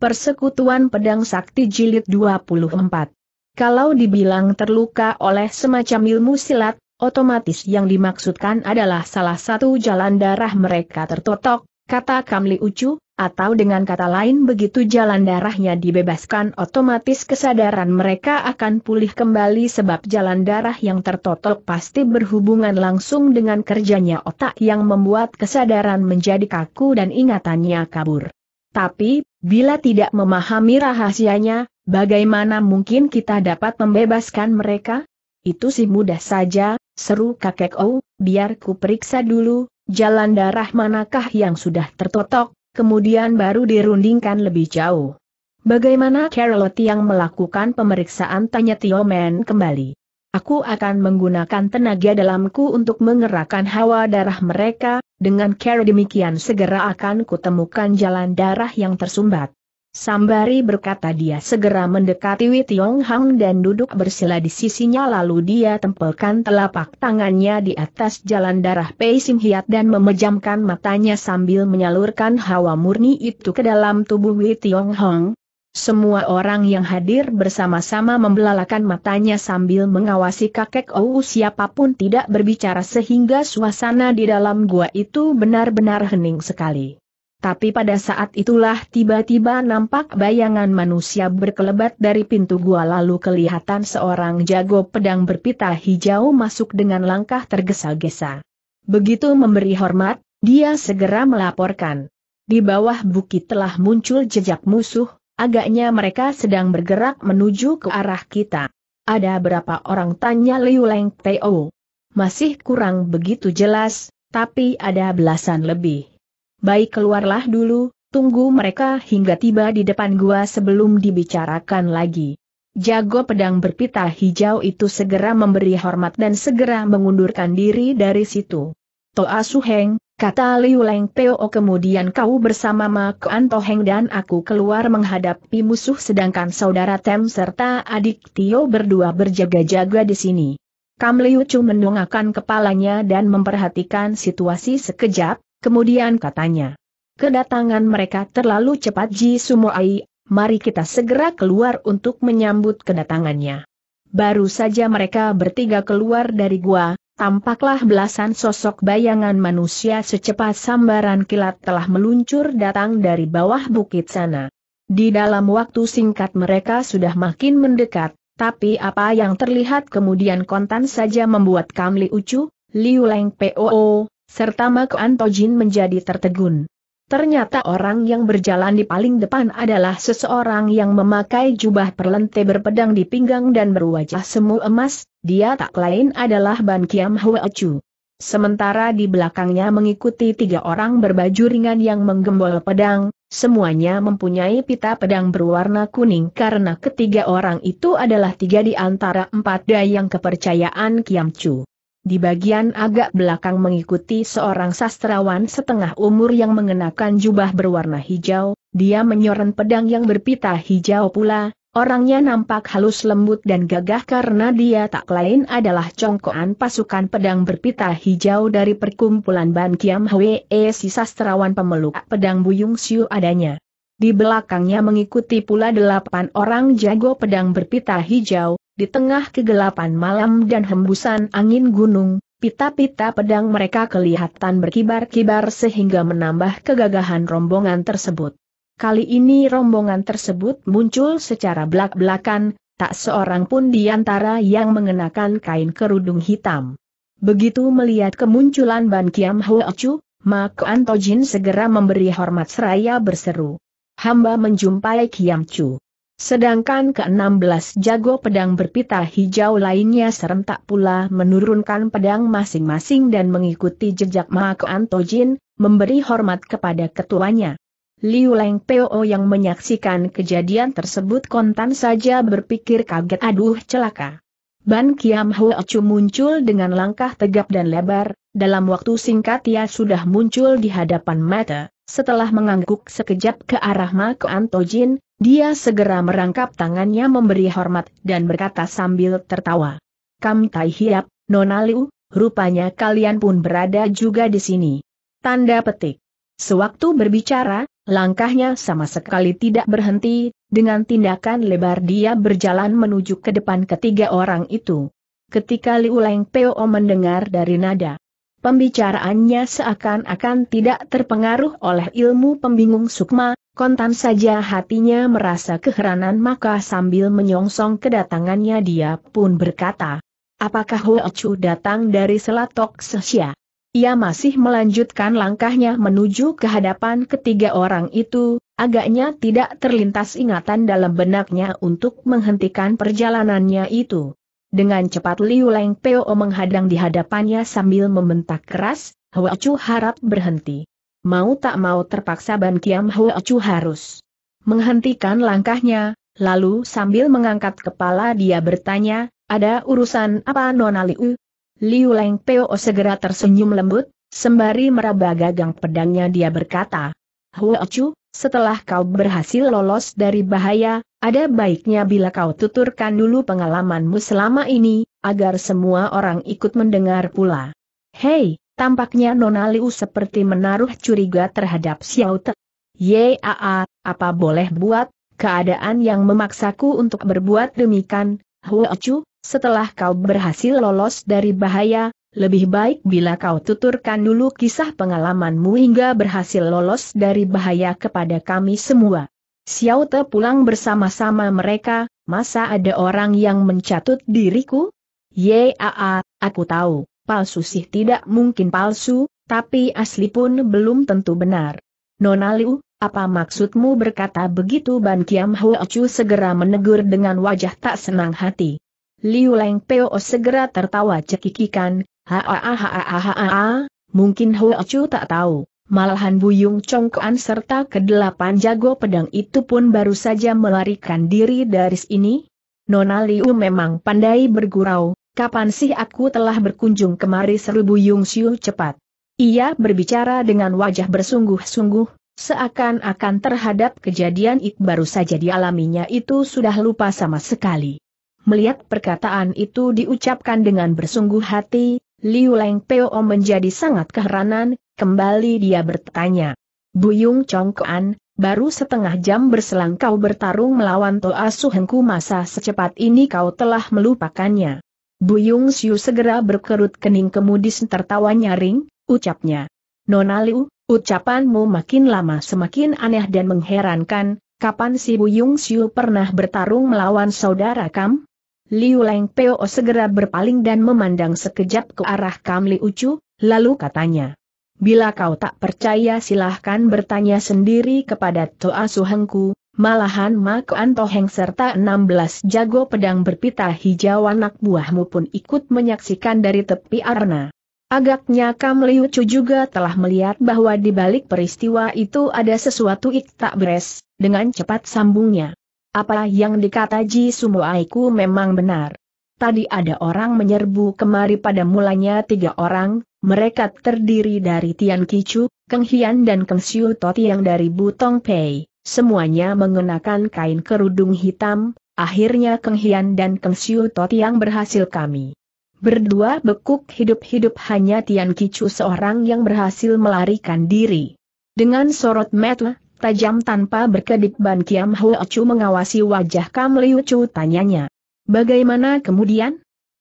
Persekutuan Pedang Sakti Jilid 24. Kalau dibilang terluka oleh semacam ilmu silat, otomatis yang dimaksudkan adalah salah satu jalan darah mereka tertotok, kata Kamli Ucu, atau dengan kata lain begitu jalan darahnya dibebaskan otomatis kesadaran mereka akan pulih kembali sebab jalan darah yang tertotok pasti berhubungan langsung dengan kerjanya otak yang membuat kesadaran menjadi kaku dan ingatannya kabur. Tapi, bila tidak memahami rahasianya, bagaimana mungkin kita dapat membebaskan mereka? Itu sih mudah saja, seru kakek O. biar ku periksa dulu, jalan darah manakah yang sudah tertotok, kemudian baru dirundingkan lebih jauh. Bagaimana Carolot yang melakukan pemeriksaan tanya Tio Tioman kembali. Aku akan menggunakan tenaga dalamku untuk mengerahkan hawa darah mereka, dengan cara demikian segera akan kutemukan jalan darah yang tersumbat. Sambari berkata dia segera mendekati Wei Tiong Hang dan duduk bersila di sisinya lalu dia tempelkan telapak tangannya di atas jalan darah Pei Sim Hiat dan memejamkan matanya sambil menyalurkan hawa murni itu ke dalam tubuh Wei Tiong Hang, semua orang yang hadir bersama-sama membelalakan matanya sambil mengawasi kakek Ou siapapun tidak berbicara sehingga suasana di dalam gua itu benar-benar hening sekali. Tapi pada saat itulah tiba-tiba nampak bayangan manusia berkelebat dari pintu gua lalu kelihatan seorang jago pedang berpita hijau masuk dengan langkah tergesa-gesa. Begitu memberi hormat, dia segera melaporkan. Di bawah bukit telah muncul jejak musuh, Agaknya mereka sedang bergerak menuju ke arah kita. Ada berapa orang tanya Liu Leng Teo? Masih kurang begitu jelas, tapi ada belasan lebih. Baik keluarlah dulu, tunggu mereka hingga tiba di depan gua sebelum dibicarakan lagi. Jago pedang berpita hijau itu segera memberi hormat dan segera mengundurkan diri dari situ. Toa Suheng, Kata Liu Leng Peo kemudian kau bersama Ma Kuan Toheng dan aku keluar menghadapi musuh sedangkan saudara Tem serta adik Tio berdua berjaga-jaga di sini. Kam Liu Chu mendongakkan kepalanya dan memperhatikan situasi sekejap, kemudian katanya. Kedatangan mereka terlalu cepat Ji Sumoai, mari kita segera keluar untuk menyambut kedatangannya. Baru saja mereka bertiga keluar dari gua, Tampaklah belasan sosok bayangan manusia secepat sambaran kilat telah meluncur datang dari bawah bukit sana. Di dalam waktu singkat mereka sudah makin mendekat, tapi apa yang terlihat kemudian kontan saja membuat Kamli Ucu, Liu Leng Poo, serta Mak Antojin menjadi tertegun. Ternyata orang yang berjalan di paling depan adalah seseorang yang memakai jubah perlente berpedang di pinggang dan berwajah semu emas, dia tak lain adalah Ban Kiam Chu. Sementara di belakangnya mengikuti tiga orang berbaju ringan yang menggembol pedang, semuanya mempunyai pita pedang berwarna kuning karena ketiga orang itu adalah tiga di antara empat dayang kepercayaan Kiam Chu di bagian agak belakang mengikuti seorang sastrawan setengah umur yang mengenakan jubah berwarna hijau, dia menyoren pedang yang berpita hijau pula, orangnya nampak halus lembut dan gagah karena dia tak lain adalah congkoan pasukan pedang berpita hijau dari perkumpulan Ban Kiam Hwee eh, si sastrawan pemeluk pedang Buyung Siu adanya. Di belakangnya mengikuti pula delapan orang jago pedang berpita hijau, di tengah kegelapan malam dan hembusan angin gunung, pita-pita pedang mereka kelihatan berkibar-kibar sehingga menambah kegagahan rombongan tersebut. Kali ini rombongan tersebut muncul secara belak-belakan, tak seorang pun di antara yang mengenakan kain kerudung hitam. Begitu melihat kemunculan Ban Kiam Hua Chu, Mak Antojin segera memberi hormat seraya berseru. Hamba menjumpai Kiam Chu. Sedangkan ke-16 jago pedang berpita hijau lainnya serentak pula menurunkan pedang masing-masing dan mengikuti jejak Mako Antojin, memberi hormat kepada ketuanya. Liu Leng Peo yang menyaksikan kejadian tersebut kontan saja berpikir kaget aduh celaka. Ban Kiam Hua Chu muncul dengan langkah tegap dan lebar, dalam waktu singkat ia sudah muncul di hadapan mata, setelah mengangguk sekejap ke arah Mako Antojin, dia segera merangkap tangannya memberi hormat dan berkata sambil tertawa. Kam Tai Hiap, Nona Liu, rupanya kalian pun berada juga di sini. Tanda petik. Sewaktu berbicara, langkahnya sama sekali tidak berhenti, dengan tindakan lebar dia berjalan menuju ke depan ketiga orang itu. Ketika Liu Leng Peo mendengar dari nada pembicaraannya seakan-akan tidak terpengaruh oleh ilmu pembingung sukma, Kontan saja hatinya merasa keheranan maka sambil menyongsong kedatangannya dia pun berkata, Apakah Ho Chu datang dari Selatok Sesia? Ia masih melanjutkan langkahnya menuju ke hadapan ketiga orang itu, agaknya tidak terlintas ingatan dalam benaknya untuk menghentikan perjalanannya itu. Dengan cepat Liu Leng Peo menghadang di hadapannya sambil membentak keras, Huo Chu harap berhenti. Mau tak mau terpaksa Ban Kiam Ho Chu harus menghentikan langkahnya, lalu sambil mengangkat kepala dia bertanya, ada urusan apa Nona Liu? Liu Leng Peo segera tersenyum lembut, sembari meraba gagang pedangnya dia berkata, Huo Chu, setelah kau berhasil lolos dari bahaya, ada baiknya bila kau tuturkan dulu pengalamanmu selama ini, agar semua orang ikut mendengar pula. Hei, Tampaknya Nona Liu seperti menaruh curiga terhadap Xiao Te. Yaa, apa boleh buat, keadaan yang memaksaku untuk berbuat demikian, Chu, setelah kau berhasil lolos dari bahaya, lebih baik bila kau tuturkan dulu kisah pengalamanmu hingga berhasil lolos dari bahaya kepada kami semua. Xiao Te pulang bersama-sama mereka, masa ada orang yang mencatut diriku? Yaa, aku tahu palsu sih tidak mungkin palsu, tapi asli pun belum tentu benar. Nona Liu, apa maksudmu berkata begitu Ban Kiam Hua Chu segera menegur dengan wajah tak senang hati. Liu Leng Peo segera tertawa cekikikan, ha mungkin Hua Chu tak tahu. Malahan Buyung Congkoan serta kedelapan jago pedang itu pun baru saja melarikan diri dari sini. Nona Liu memang pandai bergurau, kapan sih aku telah berkunjung kemari seru Bu Yung Siu cepat. Ia berbicara dengan wajah bersungguh-sungguh, seakan-akan terhadap kejadian it baru saja dialaminya itu sudah lupa sama sekali. Melihat perkataan itu diucapkan dengan bersungguh hati, Liu Leng Peo menjadi sangat keheranan, kembali dia bertanya. Buyung Chongkoan, baru setengah jam berselang kau bertarung melawan Toa Suhengku masa secepat ini kau telah melupakannya. Bu Yung Siu segera berkerut kening kemudi tertawa nyaring, ucapnya. Nona Liu, ucapanmu makin lama semakin aneh dan mengherankan, kapan si Yung Siu pernah bertarung melawan saudara Kam? Liu Leng Peo segera berpaling dan memandang sekejap ke arah Kam Li Chu, lalu katanya. Bila kau tak percaya silahkan bertanya sendiri kepada Toa Suhengku, Malahan Mak Antoheng serta 16 jago pedang berpita hijau anak buahmu pun ikut menyaksikan dari tepi arena. Agaknya Kam Liu Chu juga telah melihat bahwa di balik peristiwa itu ada sesuatu tak beres, dengan cepat sambungnya. Apa yang dikata Ji Sumo memang benar. Tadi ada orang menyerbu kemari pada mulanya tiga orang, mereka terdiri dari Tian Kichu, Keng Hian dan Keng Siu Toti yang dari Butong Pei. Semuanya mengenakan kain kerudung hitam, akhirnya Keng Hian dan Keng Siu yang berhasil kami. Berdua bekuk hidup-hidup hanya Tian Kicu seorang yang berhasil melarikan diri. Dengan sorot mata tajam tanpa berkedip Ban Kiam Hoa Chu mengawasi wajah Kam Liu Chu tanyanya. Bagaimana kemudian?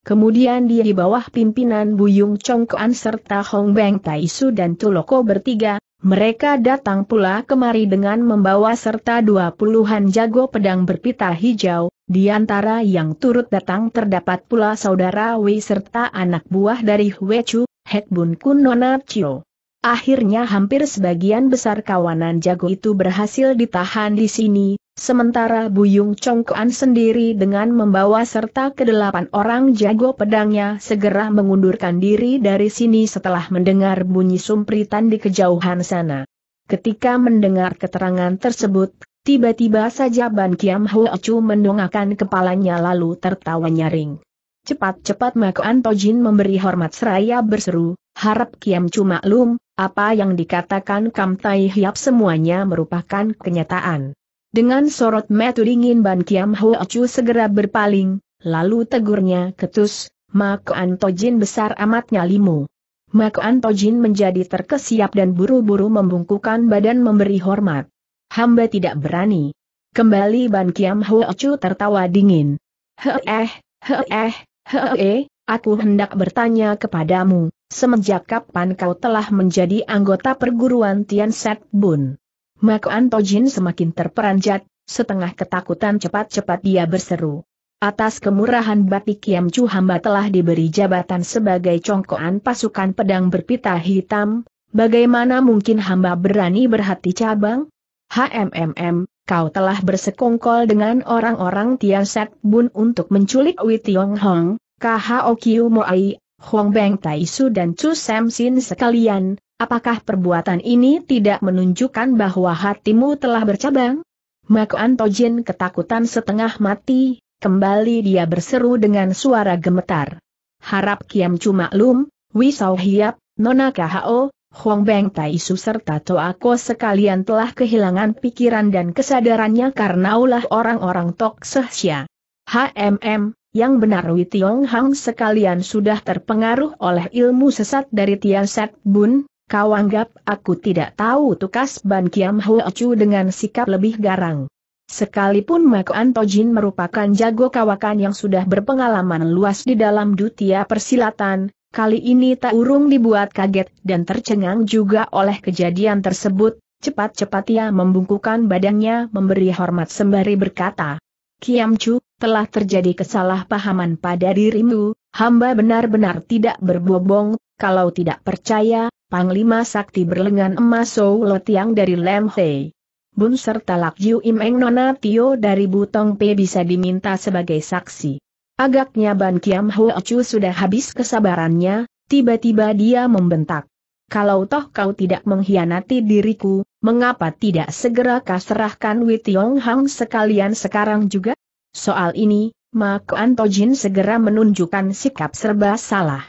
Kemudian dia di bawah pimpinan Buyung Chongkoan serta Hong Beng Taisu dan Tuloko bertiga, mereka datang pula kemari dengan membawa serta dua puluhan jago pedang berpita hijau, di antara yang turut datang terdapat pula saudara Wei serta anak buah dari Hwe Chu, Hek Bun Kun Nona Chio. Akhirnya hampir sebagian besar kawanan jago itu berhasil ditahan di sini, sementara Buyung Congkoan sendiri dengan membawa serta kedelapan orang jago pedangnya segera mengundurkan diri dari sini setelah mendengar bunyi sumpritan di kejauhan sana. Ketika mendengar keterangan tersebut, tiba-tiba saja Ban Kiam Hua Chu mendongakkan kepalanya lalu tertawa nyaring. Cepat-cepat Makoan Tojin memberi hormat seraya berseru, harap Kiam Chu maklum, apa yang dikatakan Kam Tai Hiap semuanya merupakan kenyataan. Dengan sorot metu dingin Ban Kiam Ho Chu segera berpaling, lalu tegurnya ketus, Mak Antojin besar amat nyalimu. Mak Antojin menjadi terkesiap dan buru-buru membungkukan badan memberi hormat. Hamba tidak berani. Kembali Ban Kiam Ho Chu tertawa dingin. Heh, heh, heh, heh, aku hendak bertanya kepadamu, semenjak kapan kau telah menjadi anggota perguruan Tian Set Bun? Maka Antojin semakin terperanjat, setengah ketakutan cepat-cepat dia berseru. Atas kemurahan batik Kiam Chu hamba telah diberi jabatan sebagai congkoan pasukan pedang berpita hitam, bagaimana mungkin hamba berani berhati cabang? HMMM, kau telah bersekongkol dengan orang-orang Tian Set Bun untuk menculik Wei Tiong Hong, KHO Kiu Moai, Huang Beng Taisu dan Chu Sam Sin sekalian, apakah perbuatan ini tidak menunjukkan bahwa hatimu telah bercabang? Mako Antojin ketakutan setengah mati, kembali dia berseru dengan suara gemetar. Harap Kiam Cuma Lum, Wisau Hiap, Nona KHO, Huang Beng Taisu serta Toa Ko sekalian telah kehilangan pikiran dan kesadarannya karena ulah orang-orang Tok Sehsia. HMM, yang benar Wei Tiong Hang sekalian sudah terpengaruh oleh ilmu sesat dari Tian Set Bun, kau anggap aku tidak tahu tukas Ban Kiam Hua Chu dengan sikap lebih garang. Sekalipun Mak Antojin merupakan jago kawakan yang sudah berpengalaman luas di dalam dunia persilatan, kali ini tak urung dibuat kaget dan tercengang juga oleh kejadian tersebut, cepat-cepat ia membungkukan badannya memberi hormat sembari berkata, Kiam Chu, telah terjadi kesalahpahaman pada dirimu, hamba benar-benar tidak berbobong, kalau tidak percaya, Panglima Sakti berlengan emas Sou Tiang dari Lem Hei. Bun serta Lak Jiu Im Nona Tio dari Butong Pe bisa diminta sebagai saksi. Agaknya Ban Kiam Huo Chu sudah habis kesabarannya, tiba-tiba dia membentak. Kalau toh kau tidak mengkhianati diriku, mengapa tidak segera kaserahkan Witiong Hang sekalian sekarang juga? Soal ini, Mak Antojin segera menunjukkan sikap serba salah.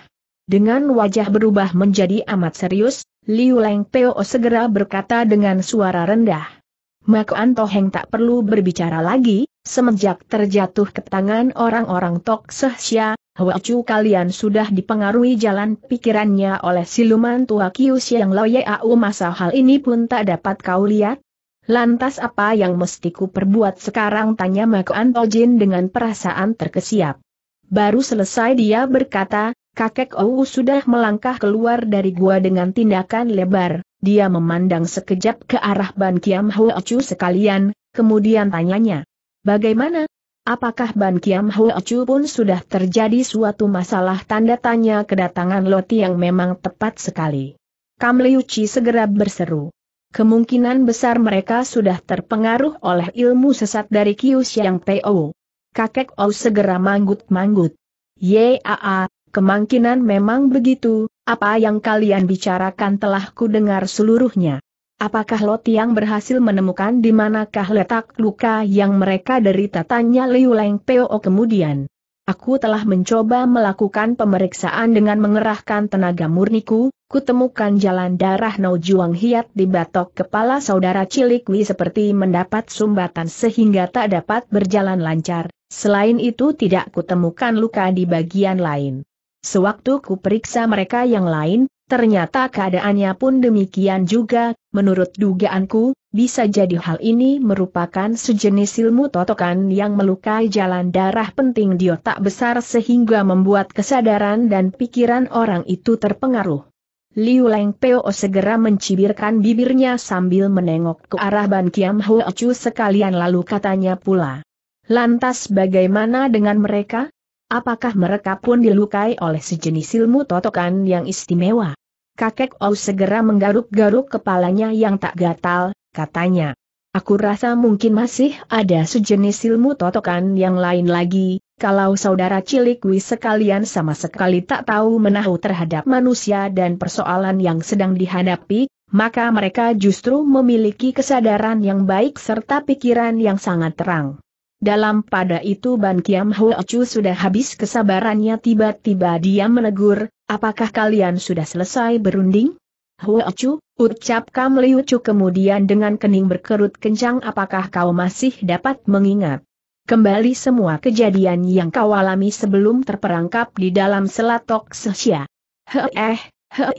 Dengan wajah berubah menjadi amat serius, Liu Leng Peo segera berkata dengan suara rendah. Mak Anto Heng tak perlu berbicara lagi, semenjak terjatuh ke tangan orang-orang Tok Sehsia, Huacu kalian sudah dipengaruhi jalan pikirannya oleh siluman tua Kius yang loye au masa hal ini pun tak dapat kau lihat? Lantas apa yang mestiku perbuat sekarang tanya Mako Antojin dengan perasaan terkesiap. Baru selesai dia berkata, kakek Ou sudah melangkah keluar dari gua dengan tindakan lebar, dia memandang sekejap ke arah Ban Kiam Huacu sekalian, kemudian tanyanya. Bagaimana, Apakah Ban Kiam Hoa pun sudah terjadi suatu masalah tanda tanya kedatangan Loti yang memang tepat sekali? Kam Liu Chi segera berseru. Kemungkinan besar mereka sudah terpengaruh oleh ilmu sesat dari Kiu Xiang PO. Kakek Ou segera manggut-manggut. Yaa, kemungkinan memang begitu, apa yang kalian bicarakan telah kudengar seluruhnya. Apakah Lot yang berhasil menemukan di manakah letak luka yang mereka derita tanya Liu Leng Po kemudian. Aku telah mencoba melakukan pemeriksaan dengan mengerahkan tenaga murniku, kutemukan jalan darah Naujuang Juang Hiat di batok kepala saudara cilik Li seperti mendapat sumbatan sehingga tak dapat berjalan lancar, selain itu tidak kutemukan luka di bagian lain. Sewaktu ku mereka yang lain, Ternyata keadaannya pun demikian juga, menurut dugaanku, bisa jadi hal ini merupakan sejenis ilmu totokan yang melukai jalan darah penting di otak besar sehingga membuat kesadaran dan pikiran orang itu terpengaruh. Liu Leng Peo segera mencibirkan bibirnya sambil menengok ke arah Ban Kiam Ho Chu sekalian lalu katanya pula. Lantas bagaimana dengan mereka? Apakah mereka pun dilukai oleh sejenis ilmu totokan yang istimewa? Kakek Ou segera menggaruk-garuk kepalanya yang tak gatal, katanya. Aku rasa mungkin masih ada sejenis ilmu totokan yang lain lagi, kalau saudara cilik Wi sekalian sama sekali tak tahu menahu terhadap manusia dan persoalan yang sedang dihadapi, maka mereka justru memiliki kesadaran yang baik serta pikiran yang sangat terang. Dalam pada itu Ban Kiam Hoa Chu sudah habis kesabarannya tiba-tiba dia menegur, Apakah kalian sudah selesai berunding? Huacu, ucap Kam Liucu kemudian dengan kening berkerut kencang apakah kau masih dapat mengingat? Kembali semua kejadian yang kau alami sebelum terperangkap di dalam selatok sesia. Heh eh,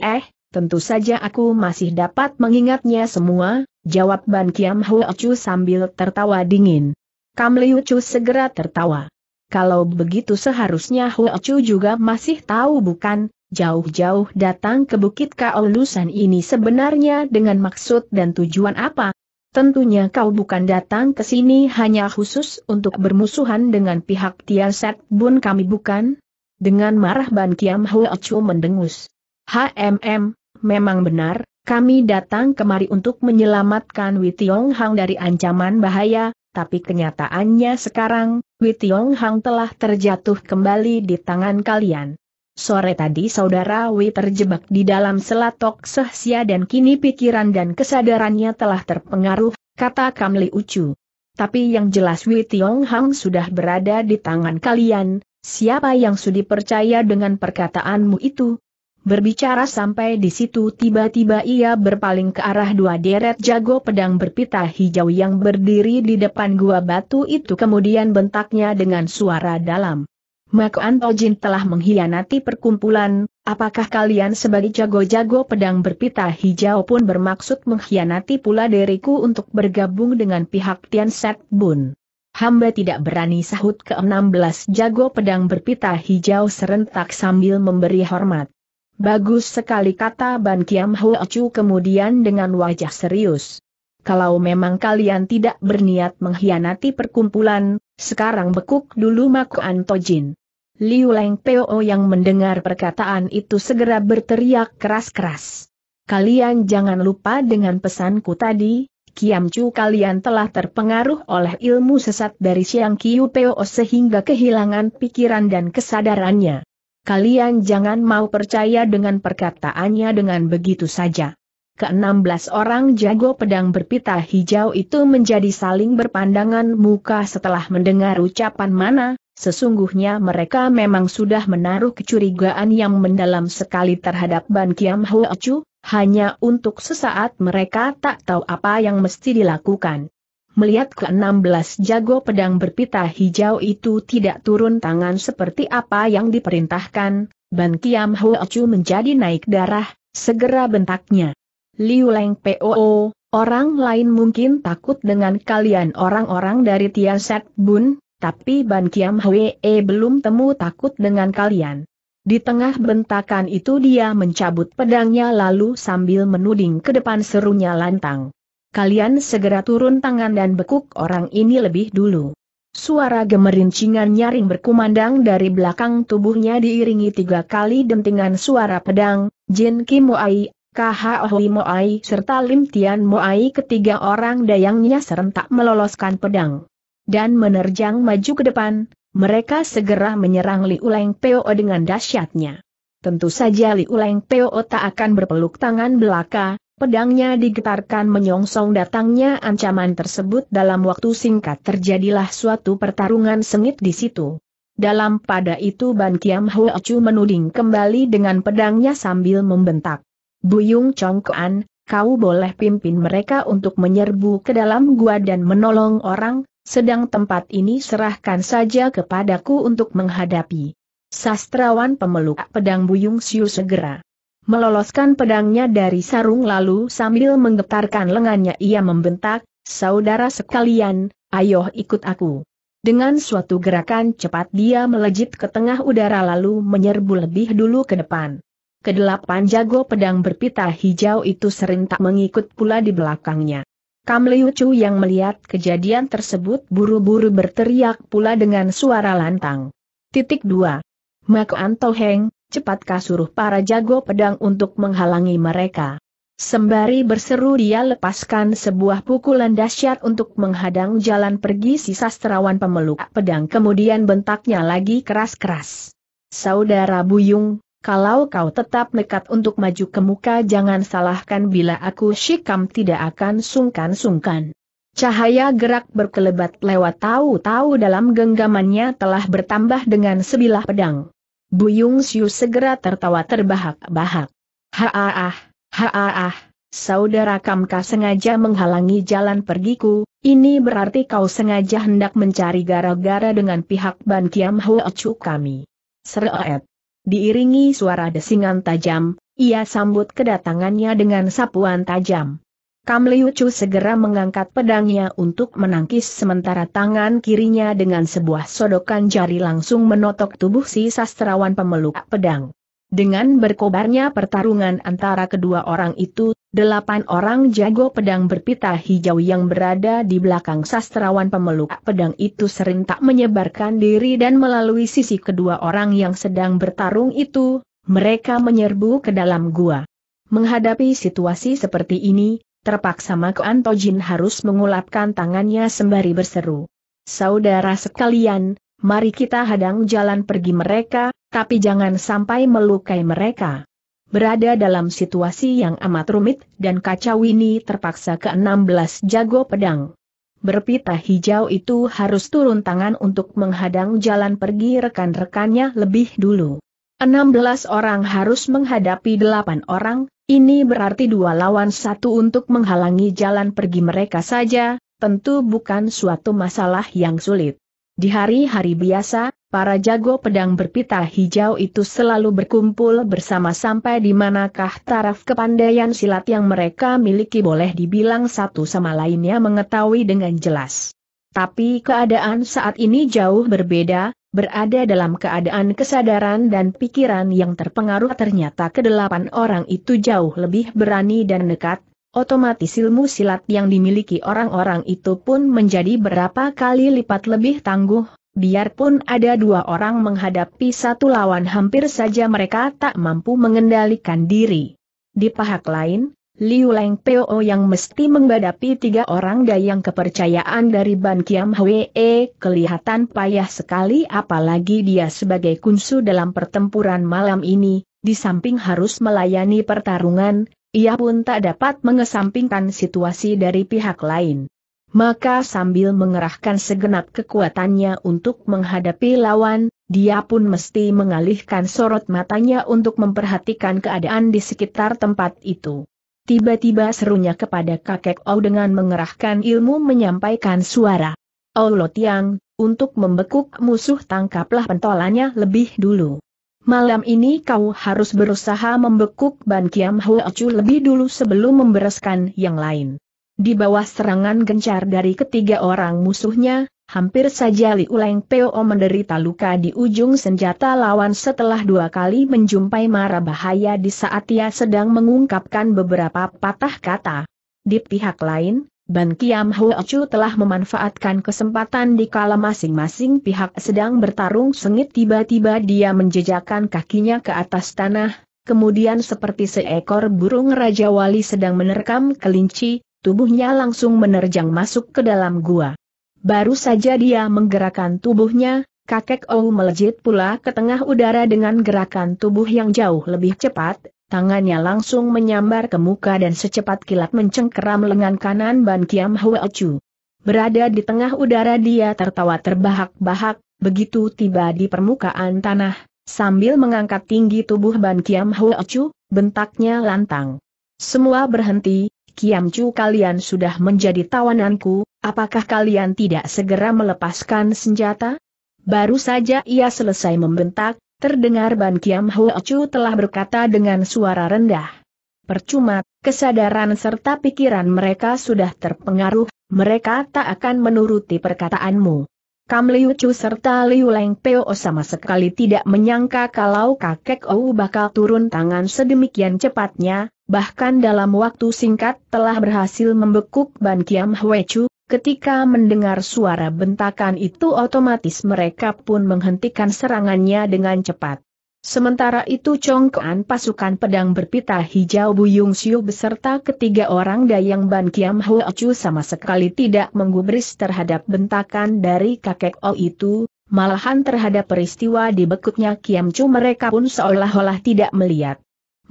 heh tentu saja aku masih dapat mengingatnya semua, jawab Ban Kiam Huacu sambil tertawa dingin. Kam Liucu segera tertawa. Kalau begitu seharusnya Huacu juga masih tahu bukan, jauh-jauh datang ke Bukit Kaolusan ini sebenarnya dengan maksud dan tujuan apa? Tentunya kau bukan datang ke sini hanya khusus untuk bermusuhan dengan pihak Tiaset Bun kami bukan? Dengan marah Ban Kiam Huo Chu mendengus. HMM, memang benar, kami datang kemari untuk menyelamatkan Witiong Hang dari ancaman bahaya, tapi kenyataannya sekarang, Witiong Hang telah terjatuh kembali di tangan kalian sore tadi saudara Wei terjebak di dalam selatok sehsia dan kini pikiran dan kesadarannya telah terpengaruh, kata Kamli Ucu. Tapi yang jelas Wei Tiong Hang sudah berada di tangan kalian, siapa yang sudi percaya dengan perkataanmu itu? Berbicara sampai di situ tiba-tiba ia berpaling ke arah dua deret jago pedang berpita hijau yang berdiri di depan gua batu itu kemudian bentaknya dengan suara dalam. Mako Antojin telah mengkhianati perkumpulan, apakah kalian sebagai jago-jago pedang berpita hijau pun bermaksud mengkhianati pula diriku untuk bergabung dengan pihak Tian Set Bun? Hamba tidak berani sahut ke-16 jago pedang berpita hijau serentak sambil memberi hormat. Bagus sekali kata Ban Kiam Ho Chu kemudian dengan wajah serius. Kalau memang kalian tidak berniat mengkhianati perkumpulan, sekarang bekuk dulu Mako Antojin. Liu Leng Peo yang mendengar perkataan itu segera berteriak keras-keras. Kalian jangan lupa dengan pesanku tadi, Kiam Chu kalian telah terpengaruh oleh ilmu sesat dari Siang Kiu Peo sehingga kehilangan pikiran dan kesadarannya. Kalian jangan mau percaya dengan perkataannya dengan begitu saja. Ke-16 orang jago pedang berpita hijau itu menjadi saling berpandangan muka setelah mendengar ucapan mana, Sesungguhnya mereka memang sudah menaruh kecurigaan yang mendalam sekali terhadap Ban Kiam Hoa Chu, hanya untuk sesaat mereka tak tahu apa yang mesti dilakukan. Melihat ke-16 jago pedang berpita hijau itu tidak turun tangan seperti apa yang diperintahkan, Ban Kiam Hoa Chu menjadi naik darah, segera bentaknya. Liu Leng POO, orang lain mungkin takut dengan kalian orang-orang dari Tian Bun, tapi Ban Kiam Hwee eh, belum temu takut dengan kalian. Di tengah bentakan itu dia mencabut pedangnya lalu sambil menuding ke depan serunya lantang. Kalian segera turun tangan dan bekuk orang ini lebih dulu. Suara gemerincingan nyaring berkumandang dari belakang tubuhnya diiringi tiga kali dentingan suara pedang, Jin Ki Moai, Kaha Ohui Moai serta Lim Tian Moai ketiga orang dayangnya serentak meloloskan pedang dan menerjang maju ke depan, mereka segera menyerang Li Uleng Peo dengan dahsyatnya. Tentu saja Li Uleng Peo tak akan berpeluk tangan belaka, pedangnya digetarkan menyongsong datangnya ancaman tersebut dalam waktu singkat terjadilah suatu pertarungan sengit di situ. Dalam pada itu Ban Kiam Hua Chu menuding kembali dengan pedangnya sambil membentak. Buyung Chong Kuan, kau boleh pimpin mereka untuk menyerbu ke dalam gua dan menolong orang, sedang tempat ini serahkan saja kepadaku untuk menghadapi. Sastrawan pemeluk pedang Buyung Siu segera meloloskan pedangnya dari sarung lalu sambil menggetarkan lengannya ia membentak, saudara sekalian, ayo ikut aku. Dengan suatu gerakan cepat dia melejit ke tengah udara lalu menyerbu lebih dulu ke depan. Kedelapan jago pedang berpita hijau itu serentak mengikut pula di belakangnya. Kam Liu Chu yang melihat kejadian tersebut buru-buru berteriak pula dengan suara lantang. Titik 2. Mako Anto Heng, cepatkah suruh para jago pedang untuk menghalangi mereka. Sembari berseru dia lepaskan sebuah pukulan dahsyat untuk menghadang jalan pergi si sastrawan pemeluk pedang kemudian bentaknya lagi keras-keras. Saudara Buyung, kalau kau tetap nekat untuk maju ke muka jangan salahkan bila aku Shikam tidak akan sungkan-sungkan. Cahaya gerak berkelebat lewat tahu-tahu dalam genggamannya telah bertambah dengan sebilah pedang. Buyung Siu segera tertawa terbahak-bahak. Haaah, haaah, saudara Kamka sengaja menghalangi jalan pergiku, ini berarti kau sengaja hendak mencari gara-gara dengan pihak Ban Kiam Ho Chu kami. Seret. Diiringi suara desingan tajam, ia sambut kedatangannya dengan sapuan tajam. Kam Liu segera mengangkat pedangnya untuk menangkis sementara tangan kirinya dengan sebuah sodokan jari langsung menotok tubuh si sastrawan pemeluk pedang. Dengan berkobarnya pertarungan antara kedua orang itu, Delapan orang jago pedang berpita hijau yang berada di belakang sastrawan pemeluk pedang itu serentak menyebarkan diri dan melalui sisi kedua orang yang sedang bertarung itu, mereka menyerbu ke dalam gua. Menghadapi situasi seperti ini, terpaksa Mako Antojin harus mengulapkan tangannya sembari berseru. Saudara sekalian, mari kita hadang jalan pergi mereka, tapi jangan sampai melukai mereka berada dalam situasi yang amat rumit dan kacau ini terpaksa ke-16 jago pedang. Berpita hijau itu harus turun tangan untuk menghadang jalan pergi rekan-rekannya lebih dulu. 16 orang harus menghadapi 8 orang, ini berarti dua lawan satu untuk menghalangi jalan pergi mereka saja, tentu bukan suatu masalah yang sulit. Di hari-hari biasa, para jago pedang berpita hijau itu selalu berkumpul bersama sampai di manakah taraf kepandaian silat yang mereka miliki boleh dibilang satu sama lainnya mengetahui dengan jelas. Tapi keadaan saat ini jauh berbeda, berada dalam keadaan kesadaran dan pikiran yang terpengaruh ternyata kedelapan orang itu jauh lebih berani dan nekat, otomatis ilmu silat yang dimiliki orang-orang itu pun menjadi berapa kali lipat lebih tangguh, Biarpun ada dua orang menghadapi satu lawan hampir saja mereka tak mampu mengendalikan diri. Di pihak lain, Liu Leng Peo yang mesti menghadapi tiga orang dayang kepercayaan dari Ban Kiam Hwee kelihatan payah sekali apalagi dia sebagai kunsu dalam pertempuran malam ini, di samping harus melayani pertarungan, ia pun tak dapat mengesampingkan situasi dari pihak lain. Maka sambil mengerahkan segenap kekuatannya untuk menghadapi lawan, dia pun mesti mengalihkan sorot matanya untuk memperhatikan keadaan di sekitar tempat itu. Tiba-tiba serunya kepada kakek Ou dengan mengerahkan ilmu menyampaikan suara. O Lotiang, untuk membekuk musuh tangkaplah pentolannya lebih dulu. Malam ini kau harus berusaha membekuk Ban Kiam Chu lebih dulu sebelum membereskan yang lain. Di bawah serangan gencar dari ketiga orang musuhnya, hampir saja Li Uleng Peo menderita luka di ujung senjata lawan setelah dua kali menjumpai mara bahaya di saat ia sedang mengungkapkan beberapa patah kata. Di pihak lain, Ban Kiam Hua Chu telah memanfaatkan kesempatan di kala masing-masing pihak sedang bertarung sengit tiba-tiba dia menjejakkan kakinya ke atas tanah, kemudian seperti seekor burung Raja Wali sedang menerkam kelinci, tubuhnya langsung menerjang masuk ke dalam gua. Baru saja dia menggerakkan tubuhnya, kakek Ou melejit pula ke tengah udara dengan gerakan tubuh yang jauh lebih cepat, tangannya langsung menyambar ke muka dan secepat kilat mencengkeram lengan kanan Ban Kiam Hwa Chu. Berada di tengah udara dia tertawa terbahak-bahak, begitu tiba di permukaan tanah, sambil mengangkat tinggi tubuh Ban Kiam Hwa Chu, bentaknya lantang. Semua berhenti, Kiam Chu, kalian sudah menjadi tawananku, apakah kalian tidak segera melepaskan senjata? Baru saja ia selesai membentak, terdengar Ban Kiam Chu telah berkata dengan suara rendah. Percuma, kesadaran serta pikiran mereka sudah terpengaruh, mereka tak akan menuruti perkataanmu. Kam Liu Chu serta Liu Leng Peo sama sekali tidak menyangka kalau kakek Ou bakal turun tangan sedemikian cepatnya, bahkan dalam waktu singkat telah berhasil membekuk Ban Kiam Chu. ketika mendengar suara bentakan itu otomatis mereka pun menghentikan serangannya dengan cepat. Sementara itu congkoan pasukan pedang berpita hijau Bu Buyung Siu beserta ketiga orang Dayang Ban Kiam Chu sama sekali tidak menggubris terhadap bentakan dari kakek O itu, malahan terhadap peristiwa dibekuknya Kiam Chu mereka pun seolah-olah tidak melihat.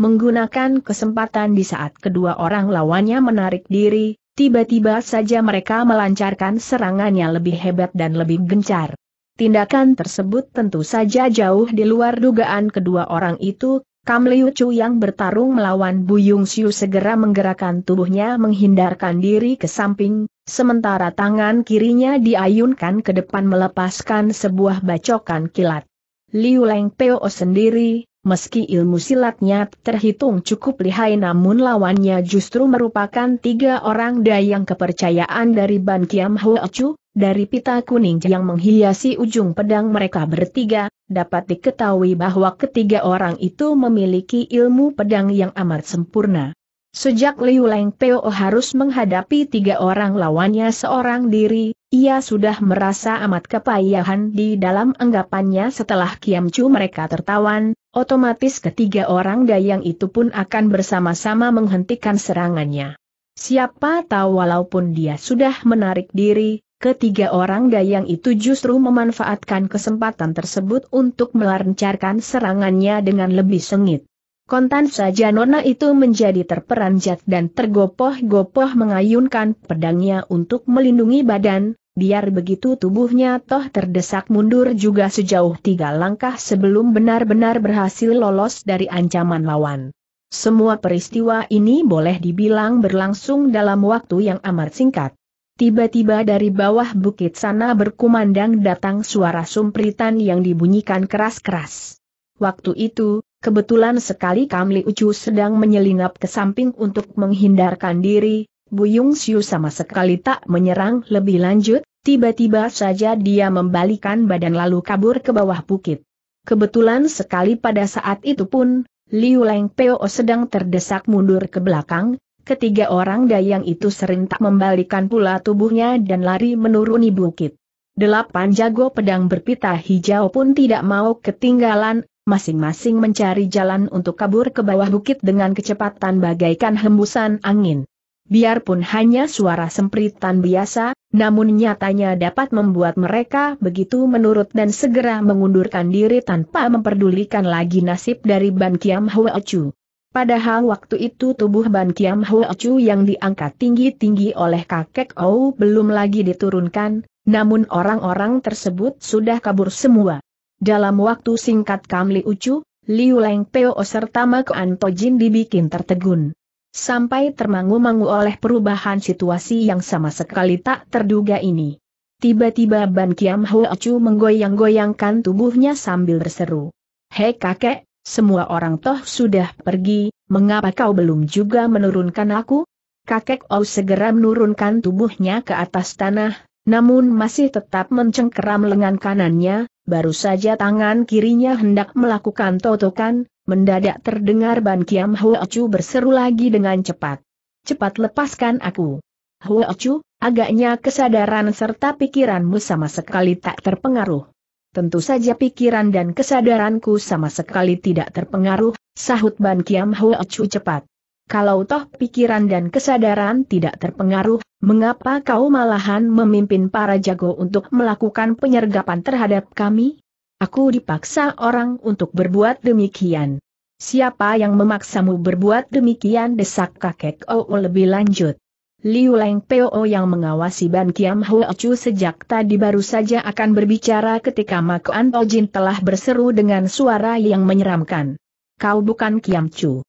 Menggunakan kesempatan di saat kedua orang lawannya menarik diri, tiba-tiba saja mereka melancarkan serangannya lebih hebat dan lebih gencar. Tindakan tersebut tentu saja jauh di luar dugaan kedua orang itu, Kam Liu Chu yang bertarung melawan Buyung Siu segera menggerakkan tubuhnya menghindarkan diri ke samping, sementara tangan kirinya diayunkan ke depan melepaskan sebuah bacokan kilat. Liu Leng Peo sendiri, Meski ilmu silatnya terhitung cukup lihai namun lawannya justru merupakan tiga orang dayang kepercayaan dari Ban Kiam Ho Chu, dari pita kuning yang menghiasi ujung pedang mereka bertiga, dapat diketahui bahwa ketiga orang itu memiliki ilmu pedang yang amat sempurna. Sejak Liu Leng Peo harus menghadapi tiga orang lawannya seorang diri, ia sudah merasa amat kepayahan di dalam anggapannya setelah Kiam Chu mereka tertawan, Otomatis ketiga orang dayang itu pun akan bersama-sama menghentikan serangannya. Siapa tahu walaupun dia sudah menarik diri, ketiga orang dayang itu justru memanfaatkan kesempatan tersebut untuk melancarkan serangannya dengan lebih sengit. Kontan saja nona itu menjadi terperanjat dan tergopoh-gopoh mengayunkan pedangnya untuk melindungi badan, Biar begitu tubuhnya toh terdesak mundur juga sejauh tiga langkah sebelum benar-benar berhasil lolos dari ancaman lawan. Semua peristiwa ini boleh dibilang berlangsung dalam waktu yang amat singkat. Tiba-tiba dari bawah bukit sana berkumandang datang suara sumpritan yang dibunyikan keras-keras. Waktu itu, kebetulan sekali Kamli Ucu sedang menyelinap ke samping untuk menghindarkan diri, Buyung Siu sama sekali tak menyerang lebih lanjut, tiba-tiba saja dia membalikan badan lalu kabur ke bawah bukit. Kebetulan sekali pada saat itu pun, Liu Leng Peo sedang terdesak mundur ke belakang, ketiga orang dayang itu serentak membalikan pula tubuhnya dan lari menuruni bukit. Delapan jago pedang berpita hijau pun tidak mau ketinggalan, masing-masing mencari jalan untuk kabur ke bawah bukit dengan kecepatan bagaikan hembusan angin biarpun hanya suara sempritan biasa, namun nyatanya dapat membuat mereka begitu menurut dan segera mengundurkan diri tanpa memperdulikan lagi nasib dari Ban Kiam Hwa Chu. Padahal waktu itu tubuh Ban Kiam Hwa Chu yang diangkat tinggi-tinggi oleh kakek Ou belum lagi diturunkan, namun orang-orang tersebut sudah kabur semua. Dalam waktu singkat Kamli Ucu, Liu Leng Peo serta Mak Antojin dibikin tertegun sampai termangu-mangu oleh perubahan situasi yang sama sekali tak terduga ini. Tiba-tiba Ban Kiam Hoacu menggoyang-goyangkan tubuhnya sambil berseru. Hei kakek, semua orang toh sudah pergi, mengapa kau belum juga menurunkan aku? Kakek Ou segera menurunkan tubuhnya ke atas tanah, namun masih tetap mencengkeram lengan kanannya, Baru saja tangan kirinya hendak melakukan totokan, mendadak terdengar Ban Kiam Hua Chu berseru lagi dengan cepat. Cepat lepaskan aku. Hua Chu, agaknya kesadaran serta pikiranmu sama sekali tak terpengaruh. Tentu saja pikiran dan kesadaranku sama sekali tidak terpengaruh, sahut Ban Kiam Hua Chu cepat kalau toh pikiran dan kesadaran tidak terpengaruh, mengapa kau malahan memimpin para jago untuk melakukan penyergapan terhadap kami? Aku dipaksa orang untuk berbuat demikian. Siapa yang memaksamu berbuat demikian desak kakek Oh lebih lanjut. Liu Leng Poo yang mengawasi Ban Kiam Ho Chu sejak tadi baru saja akan berbicara ketika Anto Jin telah berseru dengan suara yang menyeramkan. Kau bukan Kiam Chu.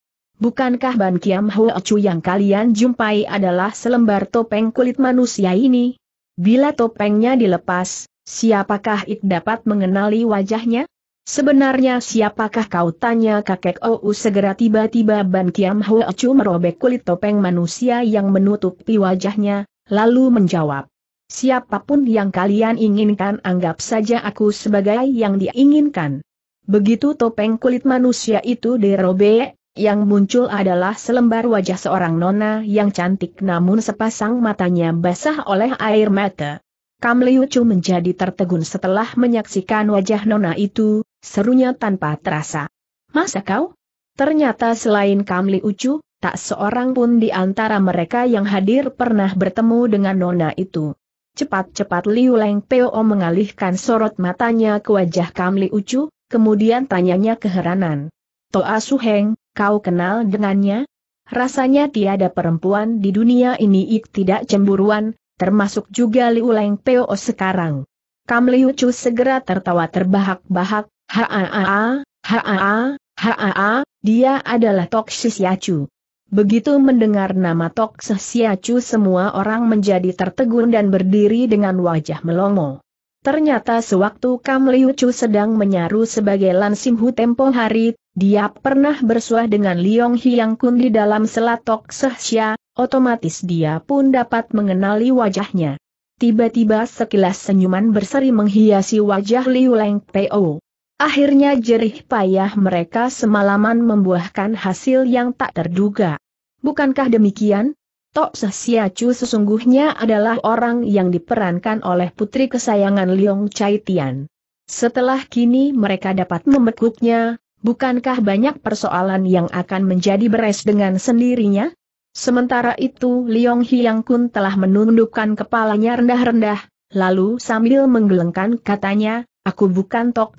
Bukankah Ban Kiam Hua Chu yang kalian jumpai adalah selembar topeng kulit manusia ini? Bila topengnya dilepas, siapakah Ik dapat mengenali wajahnya? Sebenarnya siapakah kau tanya kakek Ou segera tiba-tiba Ban Kiam Hua Chu merobek kulit topeng manusia yang menutupi wajahnya, lalu menjawab. Siapapun yang kalian inginkan anggap saja aku sebagai yang diinginkan. Begitu topeng kulit manusia itu dirobek, yang muncul adalah selembar wajah seorang nona yang cantik namun sepasang matanya basah oleh air mata. Kam Liu Chu menjadi tertegun setelah menyaksikan wajah nona itu, serunya tanpa terasa. Masa kau? Ternyata selain Kam Liu Chu, tak seorang pun di antara mereka yang hadir pernah bertemu dengan nona itu. Cepat-cepat Liu Leng Peo mengalihkan sorot matanya ke wajah Kam Liu Chu, kemudian tanyanya keheranan. Toa Suheng, Kau kenal dengannya? Rasanya tiada perempuan di dunia ini ik tidak cemburuan, termasuk juga Liu Leng Peo sekarang. Kam Liu Chu segera tertawa terbahak-bahak, haa, haa, haa, dia adalah Tok Sisiacu. Begitu mendengar nama Tok Sisiacu semua orang menjadi tertegun dan berdiri dengan wajah melongo. Ternyata sewaktu Kam Liu Chu sedang menyaru sebagai Lan Hu tempo hari, dia pernah bersuah dengan Liong Hiang Kun di dalam selatok Sehsia, otomatis dia pun dapat mengenali wajahnya. Tiba-tiba sekilas senyuman berseri menghiasi wajah Liu Leng Peo. Akhirnya jerih payah mereka semalaman membuahkan hasil yang tak terduga. Bukankah demikian? Tok Chu sesungguhnya adalah orang yang diperankan oleh putri kesayangan Liong Chai Tian. Setelah kini mereka dapat membekuknya, bukankah banyak persoalan yang akan menjadi beres dengan sendirinya? Sementara itu Liong Hiang Kun telah menundukkan kepalanya rendah-rendah, lalu sambil menggelengkan katanya, aku bukan Tok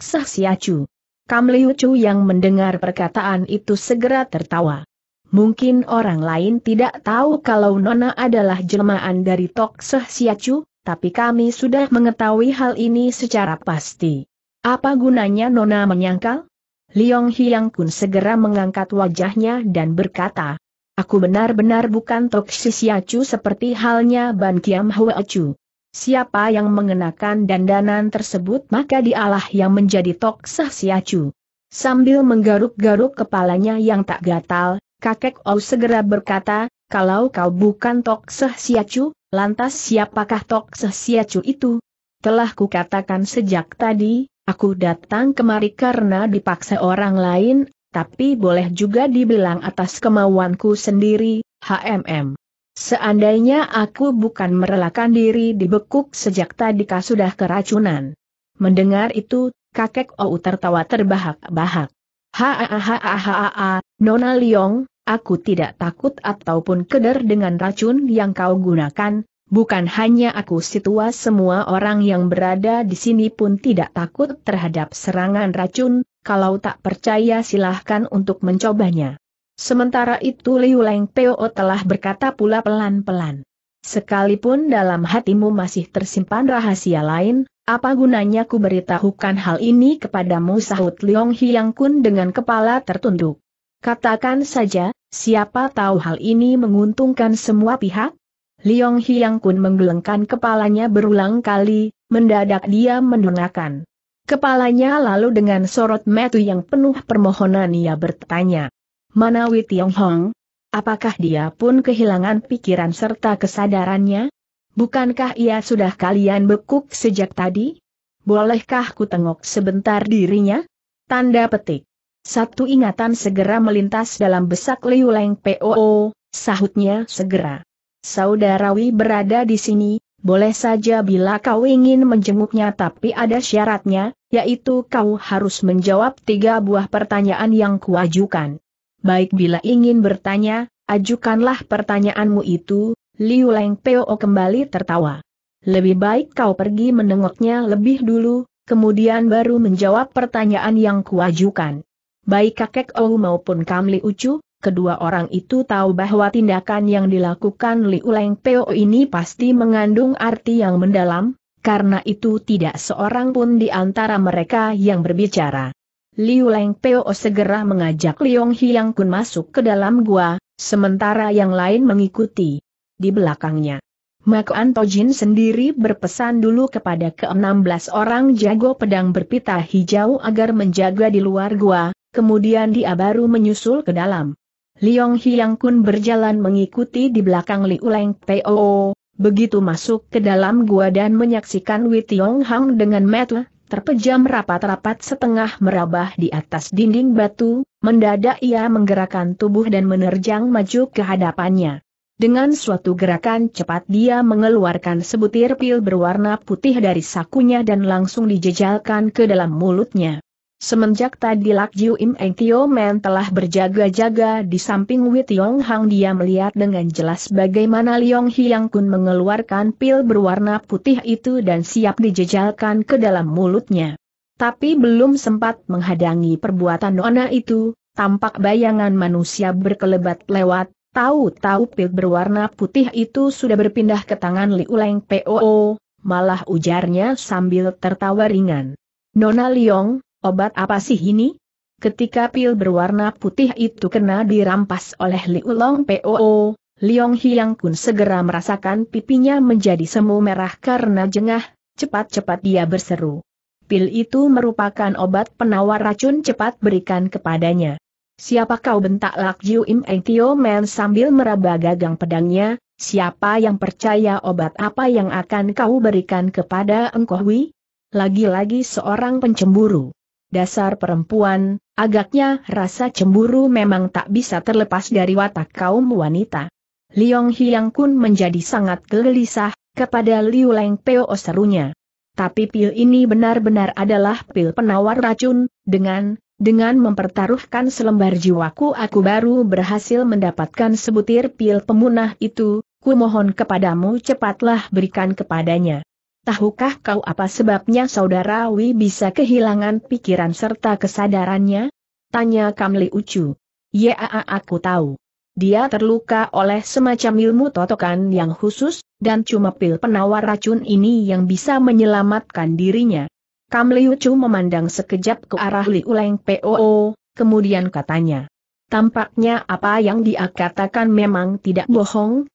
Chu. Kam Liu Chu yang mendengar perkataan itu segera tertawa. Mungkin orang lain tidak tahu kalau Nona adalah jelmaan dari Tok Seh Siacu, tapi kami sudah mengetahui hal ini secara pasti. Apa gunanya Nona menyangkal? Liong Hyang Kun segera mengangkat wajahnya dan berkata, Aku benar-benar bukan Tok Seh Siacu seperti halnya Ban Kiam Hwa Chu. Siapa yang mengenakan dandanan tersebut maka dialah yang menjadi Tok Seh Siacu. Sambil menggaruk-garuk kepalanya yang tak gatal, Kakek Ou segera berkata, kalau kau bukan Tok Seh Siacu, lantas siapakah Tok Seh Siacu itu? Telah kukatakan sejak tadi, aku datang kemari karena dipaksa orang lain, tapi boleh juga dibilang atas kemauanku sendiri, HMM. Seandainya aku bukan merelakan diri dibekuk sejak tadika sudah keracunan. Mendengar itu, kakek Ou tertawa terbahak-bahak. Hahaha, Nona Liong, Aku tidak takut ataupun keder dengan racun yang kau gunakan, bukan hanya aku situa semua orang yang berada di sini pun tidak takut terhadap serangan racun, kalau tak percaya silahkan untuk mencobanya. Sementara itu Liu Leng Peo telah berkata pula pelan-pelan. Sekalipun dalam hatimu masih tersimpan rahasia lain, apa gunanya ku beritahukan hal ini kepadamu sahut Leong Hiang Kun dengan kepala tertunduk. Katakan saja, siapa tahu hal ini menguntungkan semua pihak? Liong Hiyang Kun menggelengkan kepalanya berulang kali, mendadak dia mendongakkan. Kepalanya lalu dengan sorot metu yang penuh permohonan ia bertanya. Mana Wei Tiong Hong? Apakah dia pun kehilangan pikiran serta kesadarannya? Bukankah ia sudah kalian bekuk sejak tadi? Bolehkah ku tengok sebentar dirinya? Tanda petik. Satu ingatan segera melintas dalam besak Liu Leng POO, sahutnya segera. Saudarawi berada di sini, boleh saja bila kau ingin menjenguknya tapi ada syaratnya, yaitu kau harus menjawab tiga buah pertanyaan yang kuajukan. Baik bila ingin bertanya, ajukanlah pertanyaanmu itu, Liu Leng POO kembali tertawa. Lebih baik kau pergi menengoknya lebih dulu, kemudian baru menjawab pertanyaan yang kuajukan. Baik kakek Ou maupun Kam Li Ucu, kedua orang itu tahu bahwa tindakan yang dilakukan Li Uleng Peo ini pasti mengandung arti yang mendalam, karena itu tidak seorang pun di antara mereka yang berbicara. Liu Leng Peo segera mengajak Liong Hiang Kun masuk ke dalam gua, sementara yang lain mengikuti. Di belakangnya, Mak Antojin sendiri berpesan dulu kepada ke-16 orang jago pedang berpita hijau agar menjaga di luar gua, kemudian dia baru menyusul ke dalam. Liong Hiang Kun berjalan mengikuti di belakang Li Uleng Po, begitu masuk ke dalam gua dan menyaksikan Wei Tiong Hang dengan mata terpejam rapat-rapat setengah merabah di atas dinding batu, mendadak ia menggerakkan tubuh dan menerjang maju ke hadapannya. Dengan suatu gerakan cepat dia mengeluarkan sebutir pil berwarna putih dari sakunya dan langsung dijejalkan ke dalam mulutnya. Semenjak tadi Lak Jiu Im Eng Tio Men telah berjaga-jaga di samping Wei Tiong Hang dia melihat dengan jelas bagaimana Liong Hiang Kun mengeluarkan pil berwarna putih itu dan siap dijejalkan ke dalam mulutnya. Tapi belum sempat menghadangi perbuatan Nona itu, tampak bayangan manusia berkelebat lewat, tahu-tahu pil berwarna putih itu sudah berpindah ke tangan Liu Uleng Poo, malah ujarnya sambil tertawa ringan. Nona Liong, Obat apa sih ini? Ketika pil berwarna putih itu kena dirampas oleh Liu Long Poo, Liong Hiang Kun segera merasakan pipinya menjadi semu merah karena jengah, cepat-cepat dia berseru. Pil itu merupakan obat penawar racun cepat berikan kepadanya. Siapa kau bentak Lak Jiu Im Eng Tio Men sambil meraba gagang pedangnya, siapa yang percaya obat apa yang akan kau berikan kepada Engkohwi? Lagi-lagi seorang pencemburu dasar perempuan, agaknya rasa cemburu memang tak bisa terlepas dari watak kaum wanita. Liong Hiang Kun menjadi sangat gelisah, kepada Liu Leng Peo serunya. Tapi pil ini benar-benar adalah pil penawar racun, dengan, dengan mempertaruhkan selembar jiwaku aku baru berhasil mendapatkan sebutir pil pemunah itu, ku mohon kepadamu cepatlah berikan kepadanya. Tahukah kau apa sebabnya saudara Wi bisa kehilangan pikiran serta kesadarannya? Tanya Kamli Ucu. Ya aku tahu. Dia terluka oleh semacam ilmu totokan yang khusus, dan cuma pil penawar racun ini yang bisa menyelamatkan dirinya. Kamli Ucu memandang sekejap ke arah Li Uleng Poo, kemudian katanya. Tampaknya apa yang dia katakan memang tidak bohong,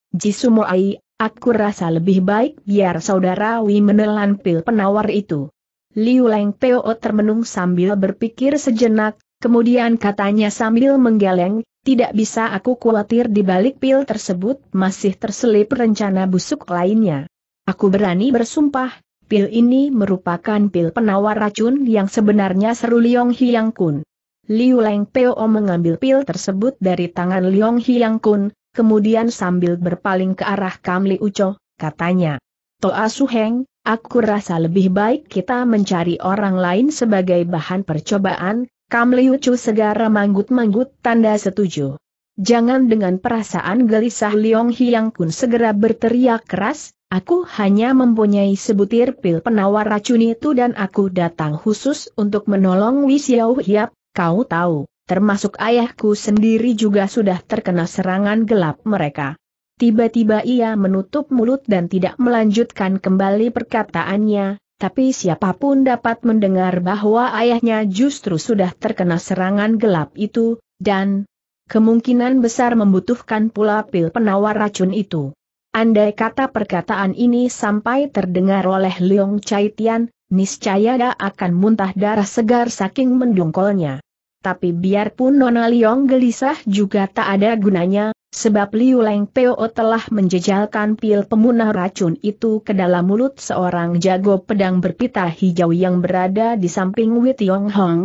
Ai. Aku rasa lebih baik biar saudara Wi menelan pil penawar itu. Liu Leng Peo termenung sambil berpikir sejenak, kemudian katanya sambil menggeleng, tidak bisa aku khawatir di balik pil tersebut masih terselip rencana busuk lainnya. Aku berani bersumpah, pil ini merupakan pil penawar racun yang sebenarnya seru Liong Hiang Kun. Liu Leng Peo mengambil pil tersebut dari tangan Liong Hiang Kun, kemudian sambil berpaling ke arah Kamli Uco, katanya. Toa Suheng, aku rasa lebih baik kita mencari orang lain sebagai bahan percobaan, Kamli Uco segera manggut-manggut tanda setuju. Jangan dengan perasaan gelisah Liong Hiang Kun segera berteriak keras, aku hanya mempunyai sebutir pil penawar racun itu dan aku datang khusus untuk menolong Wisiau Hiap, kau tahu termasuk ayahku sendiri juga sudah terkena serangan gelap mereka. Tiba-tiba ia menutup mulut dan tidak melanjutkan kembali perkataannya, tapi siapapun dapat mendengar bahwa ayahnya justru sudah terkena serangan gelap itu, dan kemungkinan besar membutuhkan pula pil penawar racun itu. Andai kata perkataan ini sampai terdengar oleh Leong Chaitian, niscaya akan muntah darah segar saking mendongkolnya tapi biarpun Nona Liong gelisah juga tak ada gunanya, sebab Liu Leng Peo telah menjejalkan pil pemunah racun itu ke dalam mulut seorang jago pedang berpita hijau yang berada di samping Wit Yong Hong.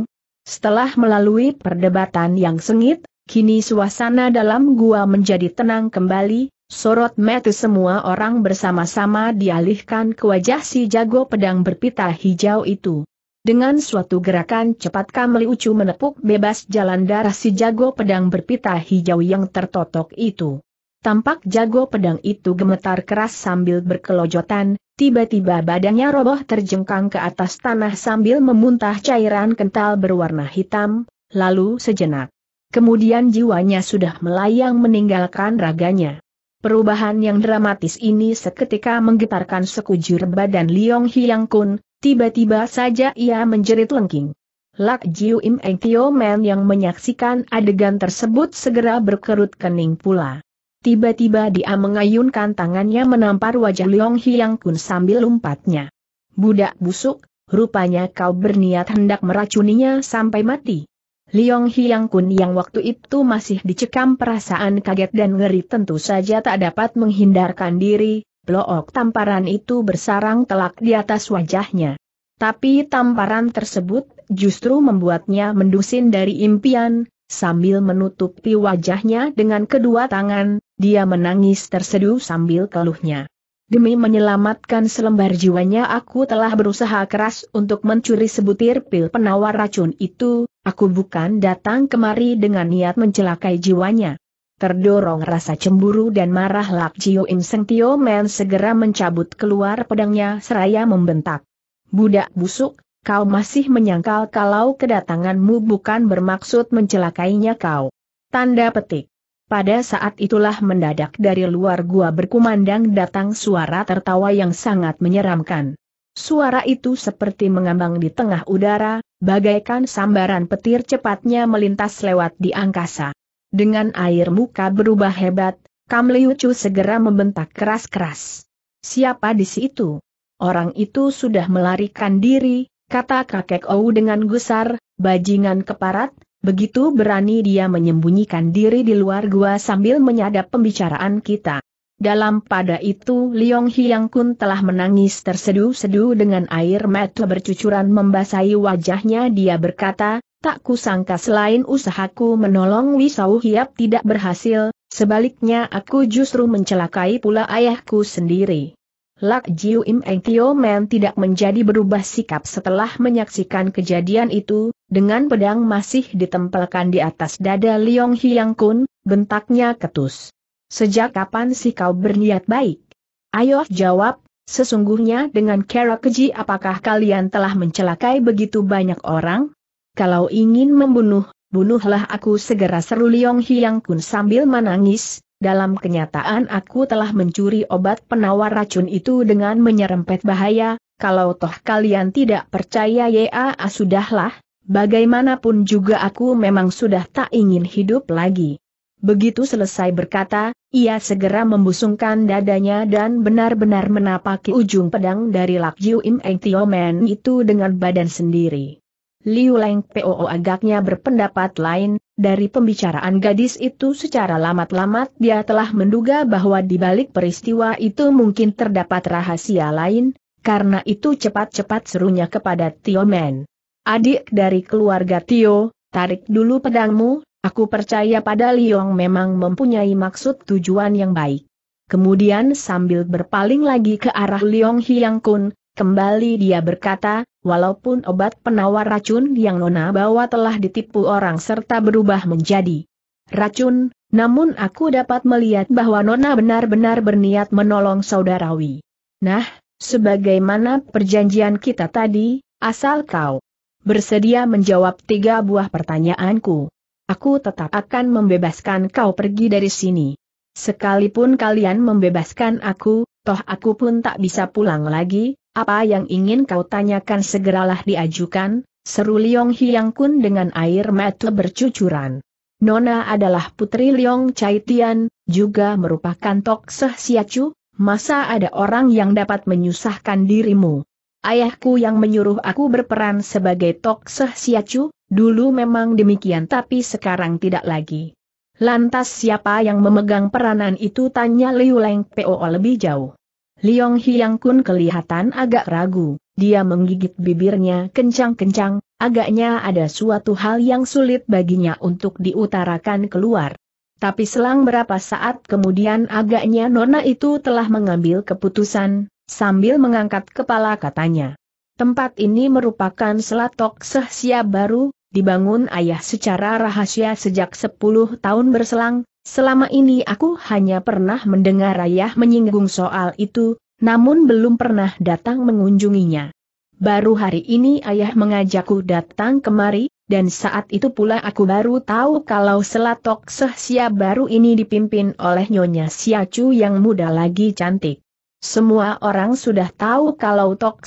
Setelah melalui perdebatan yang sengit, kini suasana dalam gua menjadi tenang kembali, sorot mata semua orang bersama-sama dialihkan ke wajah si jago pedang berpita hijau itu. Dengan suatu gerakan cepat Kamli Ucu menepuk bebas jalan darah si jago pedang berpita hijau yang tertotok itu. Tampak jago pedang itu gemetar keras sambil berkelojotan, tiba-tiba badannya roboh terjengkang ke atas tanah sambil memuntah cairan kental berwarna hitam, lalu sejenak. Kemudian jiwanya sudah melayang meninggalkan raganya. Perubahan yang dramatis ini seketika menggetarkan sekujur badan Liong Hyang Kun, Tiba-tiba saja ia menjerit lengking. Lak Jiu Im Eng Tio Men yang menyaksikan adegan tersebut segera berkerut kening pula. Tiba-tiba dia mengayunkan tangannya menampar wajah Leong Hiang Kun sambil lompatnya. Budak busuk, rupanya kau berniat hendak meracuninya sampai mati. Leong Hiang Kun yang waktu itu masih dicekam perasaan kaget dan ngeri tentu saja tak dapat menghindarkan diri, Blook tamparan itu bersarang telak di atas wajahnya. Tapi tamparan tersebut justru membuatnya mendusin dari impian, sambil menutupi wajahnya dengan kedua tangan, dia menangis terseduh sambil keluhnya. Demi menyelamatkan selembar jiwanya aku telah berusaha keras untuk mencuri sebutir pil penawar racun itu, aku bukan datang kemari dengan niat mencelakai jiwanya. Terdorong rasa cemburu dan marah Lak Jiu Im Seng Tio Men segera mencabut keluar pedangnya seraya membentak. Budak busuk, kau masih menyangkal kalau kedatanganmu bukan bermaksud mencelakainya kau. Tanda petik. Pada saat itulah mendadak dari luar gua berkumandang datang suara tertawa yang sangat menyeramkan. Suara itu seperti mengambang di tengah udara, bagaikan sambaran petir cepatnya melintas lewat di angkasa. Dengan air muka berubah hebat, Kam Liu Chu segera membentak keras-keras. Siapa di situ? Orang itu sudah melarikan diri, kata kakek Ou dengan gusar, bajingan keparat, begitu berani dia menyembunyikan diri di luar gua sambil menyadap pembicaraan kita. Dalam pada itu Liong Hiang Kun telah menangis terseduh-seduh dengan air mata bercucuran membasahi wajahnya dia berkata, Tak kusangka selain usahaku menolong Wisau Hiap tidak berhasil, sebaliknya aku justru mencelakai pula ayahku sendiri. Lak Jiu Im Eng Tio Men tidak menjadi berubah sikap setelah menyaksikan kejadian itu, dengan pedang masih ditempelkan di atas dada Liong Hiang Kun, bentaknya ketus. Sejak kapan sih kau berniat baik? Ayo jawab, sesungguhnya dengan cara keji apakah kalian telah mencelakai begitu banyak orang? kalau ingin membunuh, bunuhlah aku segera seru Liong Hiang Kun sambil menangis, dalam kenyataan aku telah mencuri obat penawar racun itu dengan menyerempet bahaya, kalau toh kalian tidak percaya ya sudahlah, bagaimanapun juga aku memang sudah tak ingin hidup lagi. Begitu selesai berkata, ia segera membusungkan dadanya dan benar-benar menapaki ujung pedang dari Lak Jiu Im Eng Tio Men itu dengan badan sendiri. Liu Leng Poo agaknya berpendapat lain, dari pembicaraan gadis itu secara lamat-lamat dia telah menduga bahwa di balik peristiwa itu mungkin terdapat rahasia lain, karena itu cepat-cepat serunya kepada Tio Men. Adik dari keluarga Tio, tarik dulu pedangmu, aku percaya pada Liong memang mempunyai maksud tujuan yang baik. Kemudian sambil berpaling lagi ke arah Liong Hyang Kun, Kembali dia berkata, walaupun obat penawar racun yang Nona bawa telah ditipu orang serta berubah menjadi racun, namun aku dapat melihat bahwa Nona benar-benar berniat menolong saudarawi. Nah, sebagaimana perjanjian kita tadi, asal kau bersedia menjawab tiga buah pertanyaanku. Aku tetap akan membebaskan kau pergi dari sini. Sekalipun kalian membebaskan aku, toh aku pun tak bisa pulang lagi, apa yang ingin kau tanyakan segeralah diajukan, seru Liong Hiang Kun dengan air mata bercucuran. Nona adalah putri Liong Chai Tian, juga merupakan Tok Seh Siacu, masa ada orang yang dapat menyusahkan dirimu? Ayahku yang menyuruh aku berperan sebagai Tok Seh Siacu, dulu memang demikian tapi sekarang tidak lagi. Lantas siapa yang memegang peranan itu tanya Liu Leng Po lebih jauh. Liong Hiang Kun kelihatan agak ragu, dia menggigit bibirnya kencang-kencang, agaknya ada suatu hal yang sulit baginya untuk diutarakan keluar. Tapi selang berapa saat kemudian agaknya Nona itu telah mengambil keputusan, sambil mengangkat kepala katanya. Tempat ini merupakan selatok sehsia baru, dibangun ayah secara rahasia sejak 10 tahun berselang, Selama ini aku hanya pernah mendengar ayah menyinggung soal itu, namun belum pernah datang mengunjunginya. Baru hari ini ayah mengajakku datang kemari, dan saat itu pula aku baru tahu kalau selatok sehsia baru ini dipimpin oleh Nyonya Siacu yang muda lagi cantik. Semua orang sudah tahu kalau Tok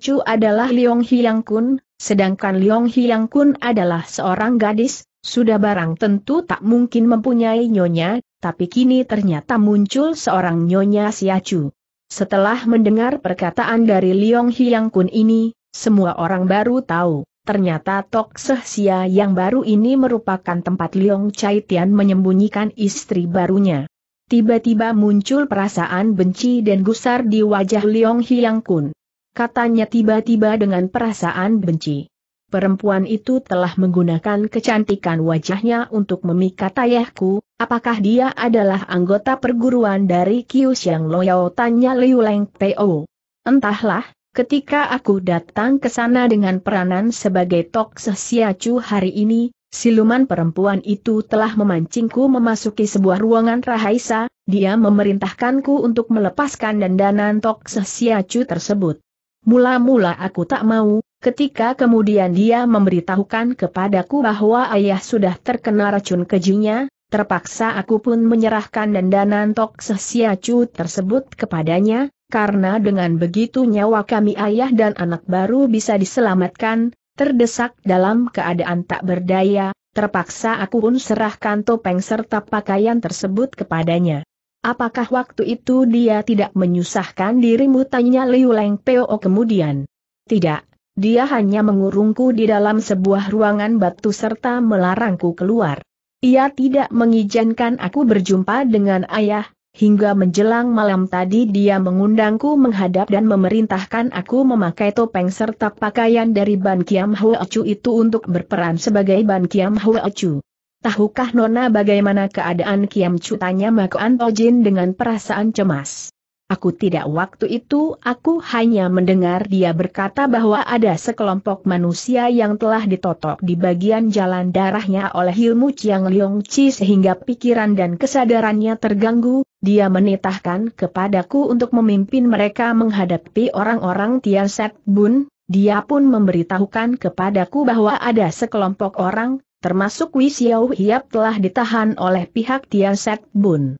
Chu adalah Liong Hiang Kun, sedangkan Liong Hiang Kun adalah seorang gadis, sudah barang tentu tak mungkin mempunyai nyonya, tapi kini ternyata muncul seorang nyonya Siacu. Setelah mendengar perkataan dari Liong Hiang Kun ini, semua orang baru tahu, ternyata Tok Seh Sia yang baru ini merupakan tempat Liong Chai Tian menyembunyikan istri barunya. Tiba-tiba muncul perasaan benci dan gusar di wajah Liong Hiang Kun. Katanya tiba-tiba dengan perasaan benci. Perempuan itu telah menggunakan kecantikan wajahnya untuk memikat ayahku, apakah dia adalah anggota perguruan dari Kyusyang Loyao tanya Liu Leng Entahlah, ketika aku datang ke sana dengan peranan sebagai Tok Sesiacu hari ini, siluman perempuan itu telah memancingku memasuki sebuah ruangan rahaisa, dia memerintahkanku untuk melepaskan dandanan Tok Sesiacu tersebut. Mula-mula aku tak mau, Ketika kemudian dia memberitahukan kepadaku bahwa ayah sudah terkena racun kejunya, terpaksa aku pun menyerahkan dendanan Tok Sesiacu tersebut kepadanya, karena dengan begitu nyawa kami ayah dan anak baru bisa diselamatkan, terdesak dalam keadaan tak berdaya, terpaksa aku pun serahkan topeng serta pakaian tersebut kepadanya. Apakah waktu itu dia tidak menyusahkan dirimu tanya Liu Leng Peo kemudian? Tidak, dia hanya mengurungku di dalam sebuah ruangan batu serta melarangku keluar. Ia tidak mengizinkan aku berjumpa dengan ayah, hingga menjelang malam tadi dia mengundangku menghadap dan memerintahkan aku memakai topeng serta pakaian dari Ban Kiam acu itu untuk berperan sebagai Ban Kiam acu. Tahukah Nona bagaimana keadaan Kiam cu? tanya Mak Antojin dengan perasaan cemas. Aku tidak waktu itu, aku hanya mendengar dia berkata bahwa ada sekelompok manusia yang telah ditotok di bagian jalan darahnya oleh ilmu Chiang Leong Chi sehingga pikiran dan kesadarannya terganggu, dia menitahkan kepadaku untuk memimpin mereka menghadapi orang-orang Tian Set Bun, dia pun memberitahukan kepadaku bahwa ada sekelompok orang, termasuk Wisiau Hiap telah ditahan oleh pihak Tian Set Bun.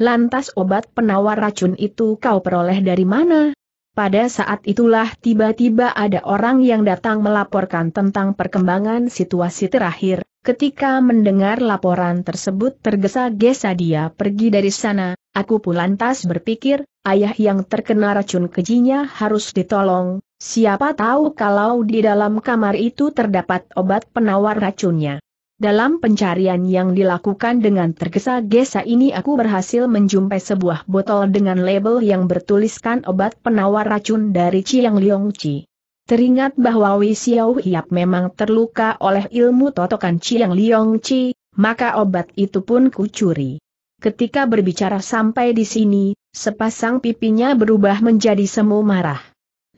Lantas obat penawar racun itu kau peroleh dari mana? Pada saat itulah tiba-tiba ada orang yang datang melaporkan tentang perkembangan situasi terakhir. Ketika mendengar laporan tersebut tergesa-gesa dia pergi dari sana, aku pun lantas berpikir, ayah yang terkena racun kejinya harus ditolong, siapa tahu kalau di dalam kamar itu terdapat obat penawar racunnya. Dalam pencarian yang dilakukan dengan tergesa-gesa ini aku berhasil menjumpai sebuah botol dengan label yang bertuliskan obat penawar racun dari Chiang Liong Chi. Teringat bahwa Wei Xiao Hiap memang terluka oleh ilmu totokan Chiang Liong Chi, maka obat itu pun kucuri. Ketika berbicara sampai di sini, sepasang pipinya berubah menjadi semu marah.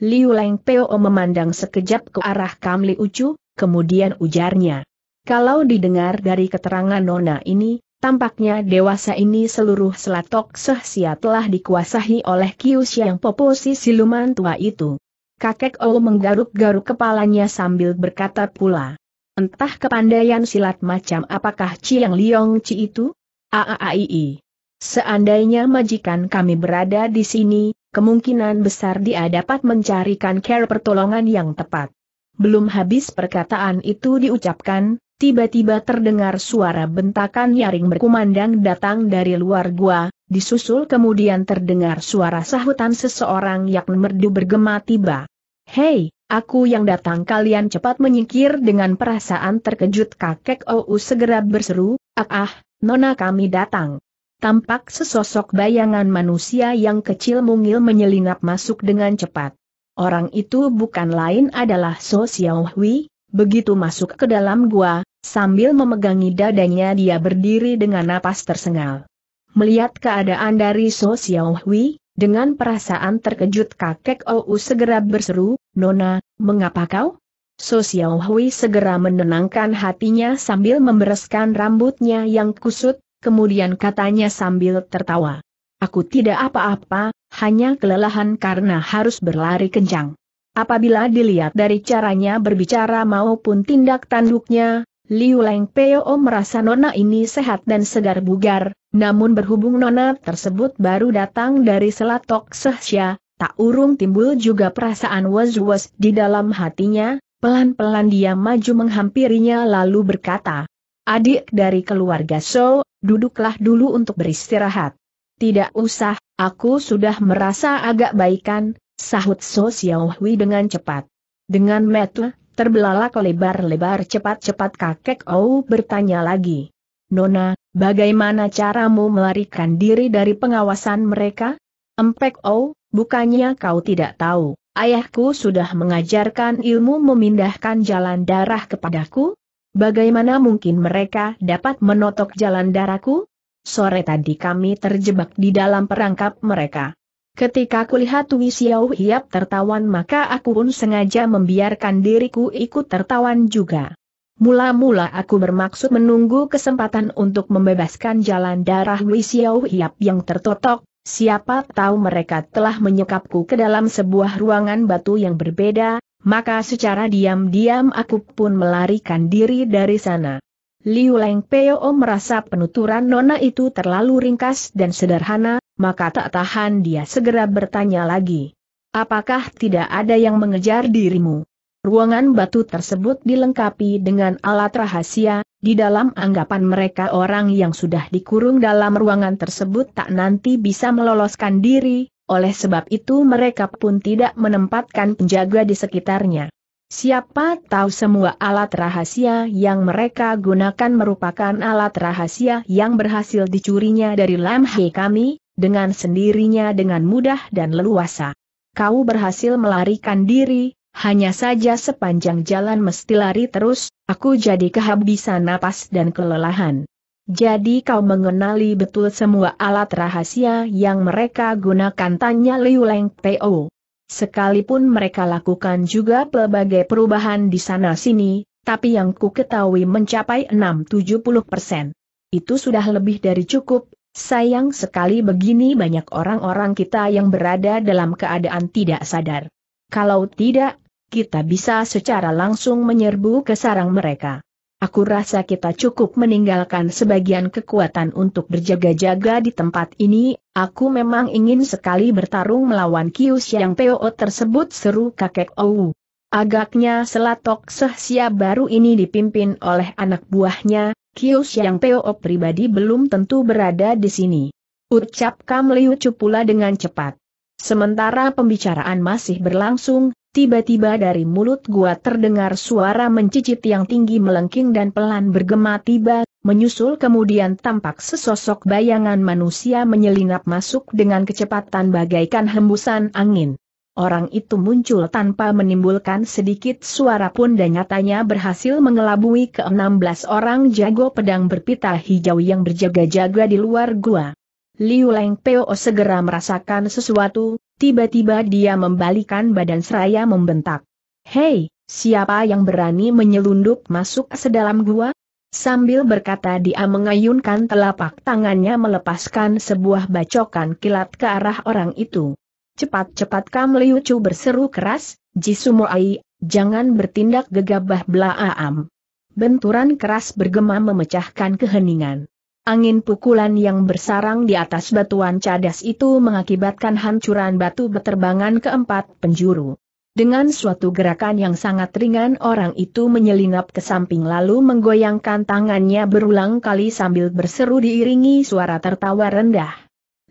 Liu Leng Peo memandang sekejap ke arah Kam Li Ucu, kemudian ujarnya. Kalau didengar dari keterangan Nona ini, tampaknya dewasa ini seluruh selatok sehsia telah dikuasahi oleh Kius yang poposi siluman tua itu. Kakek O menggaruk-garuk kepalanya sambil berkata pula. Entah kepandaian silat macam apakah Chiang Liong Chi itu? Aaaii. Seandainya majikan kami berada di sini, kemungkinan besar dia dapat mencarikan care pertolongan yang tepat. Belum habis perkataan itu diucapkan, tiba-tiba terdengar suara bentakan nyaring berkumandang datang dari luar gua, disusul kemudian terdengar suara sahutan seseorang yang merdu bergema tiba. Hei, aku yang datang kalian cepat menyingkir dengan perasaan terkejut kakek OU segera berseru, ah ah, nona kami datang. Tampak sesosok bayangan manusia yang kecil mungil menyelinap masuk dengan cepat. Orang itu bukan lain adalah So Xiaohui, Begitu masuk ke dalam gua, sambil memegangi dadanya dia berdiri dengan napas tersengal. Melihat keadaan dari So Xiaohui, dengan perasaan terkejut kakek Ou segera berseru, Nona, mengapa kau? So Xiaohui segera menenangkan hatinya sambil membereskan rambutnya yang kusut, kemudian katanya sambil tertawa. Aku tidak apa-apa, hanya kelelahan karena harus berlari kencang. Apabila dilihat dari caranya berbicara maupun tindak tanduknya, Liu Leng Peo merasa nona ini sehat dan segar bugar, namun berhubung nona tersebut baru datang dari Selatok Sehsya, tak urung timbul juga perasaan was-was di dalam hatinya, pelan-pelan dia maju menghampirinya lalu berkata, Adik dari keluarga So, duduklah dulu untuk beristirahat. Tidak usah, aku sudah merasa agak baikan, Sahut So Xiao dengan cepat. Dengan metu, terbelalak lebar-lebar cepat-cepat kakek Ou bertanya lagi. Nona, bagaimana caramu melarikan diri dari pengawasan mereka? Empek Ou, bukannya kau tidak tahu, ayahku sudah mengajarkan ilmu memindahkan jalan darah kepadaku? Bagaimana mungkin mereka dapat menotok jalan darahku? Sore tadi kami terjebak di dalam perangkap mereka. Ketika kulihat Wei Xiao Hiap tertawan maka aku pun sengaja membiarkan diriku ikut tertawan juga. Mula-mula aku bermaksud menunggu kesempatan untuk membebaskan jalan darah Wei Xiao Hiap yang tertotok, siapa tahu mereka telah menyekapku ke dalam sebuah ruangan batu yang berbeda, maka secara diam-diam aku pun melarikan diri dari sana. Liu Leng Peo merasa penuturan nona itu terlalu ringkas dan sederhana, maka tak tahan dia segera bertanya lagi. Apakah tidak ada yang mengejar dirimu? Ruangan batu tersebut dilengkapi dengan alat rahasia, di dalam anggapan mereka orang yang sudah dikurung dalam ruangan tersebut tak nanti bisa meloloskan diri, oleh sebab itu mereka pun tidak menempatkan penjaga di sekitarnya. Siapa tahu semua alat rahasia yang mereka gunakan merupakan alat rahasia yang berhasil dicurinya dari Lam kami, dengan sendirinya dengan mudah dan leluasa. Kau berhasil melarikan diri, hanya saja sepanjang jalan mesti lari terus, aku jadi kehabisan napas dan kelelahan. Jadi kau mengenali betul semua alat rahasia yang mereka gunakan tanya Liu Leng Po. Sekalipun mereka lakukan juga pelbagai perubahan di sana-sini, tapi yang ku ketahui mencapai 6-70 persen. Itu sudah lebih dari cukup, Sayang sekali begini banyak orang-orang kita yang berada dalam keadaan tidak sadar. Kalau tidak, kita bisa secara langsung menyerbu ke sarang mereka. Aku rasa kita cukup meninggalkan sebagian kekuatan untuk berjaga-jaga di tempat ini, aku memang ingin sekali bertarung melawan Kius yang PO tersebut seru kakek Ou. Agaknya Selatok Sehsia baru ini dipimpin oleh anak buahnya, Kiu yang Peo pribadi belum tentu berada di sini. Ucap Kam Liu Chu pula dengan cepat. Sementara pembicaraan masih berlangsung, tiba-tiba dari mulut gua terdengar suara mencicit yang tinggi melengking dan pelan bergema tiba, menyusul kemudian tampak sesosok bayangan manusia menyelinap masuk dengan kecepatan bagaikan hembusan angin. Orang itu muncul tanpa menimbulkan sedikit suara pun dan nyatanya berhasil mengelabui ke-16 orang jago pedang berpita hijau yang berjaga-jaga di luar gua. Liu Leng Peo segera merasakan sesuatu, tiba-tiba dia membalikan badan seraya membentak. Hei, siapa yang berani menyelundup masuk sedalam gua? Sambil berkata dia mengayunkan telapak tangannya melepaskan sebuah bacokan kilat ke arah orang itu. Cepat-cepat Kam Liu Chu berseru keras, Jisumoai, jangan bertindak gegabah belaam. Benturan keras bergema memecahkan keheningan. Angin pukulan yang bersarang di atas batuan cadas itu mengakibatkan hancuran batu beterbangan keempat penjuru. Dengan suatu gerakan yang sangat ringan orang itu menyelinap ke samping lalu menggoyangkan tangannya berulang kali sambil berseru diiringi suara tertawa rendah.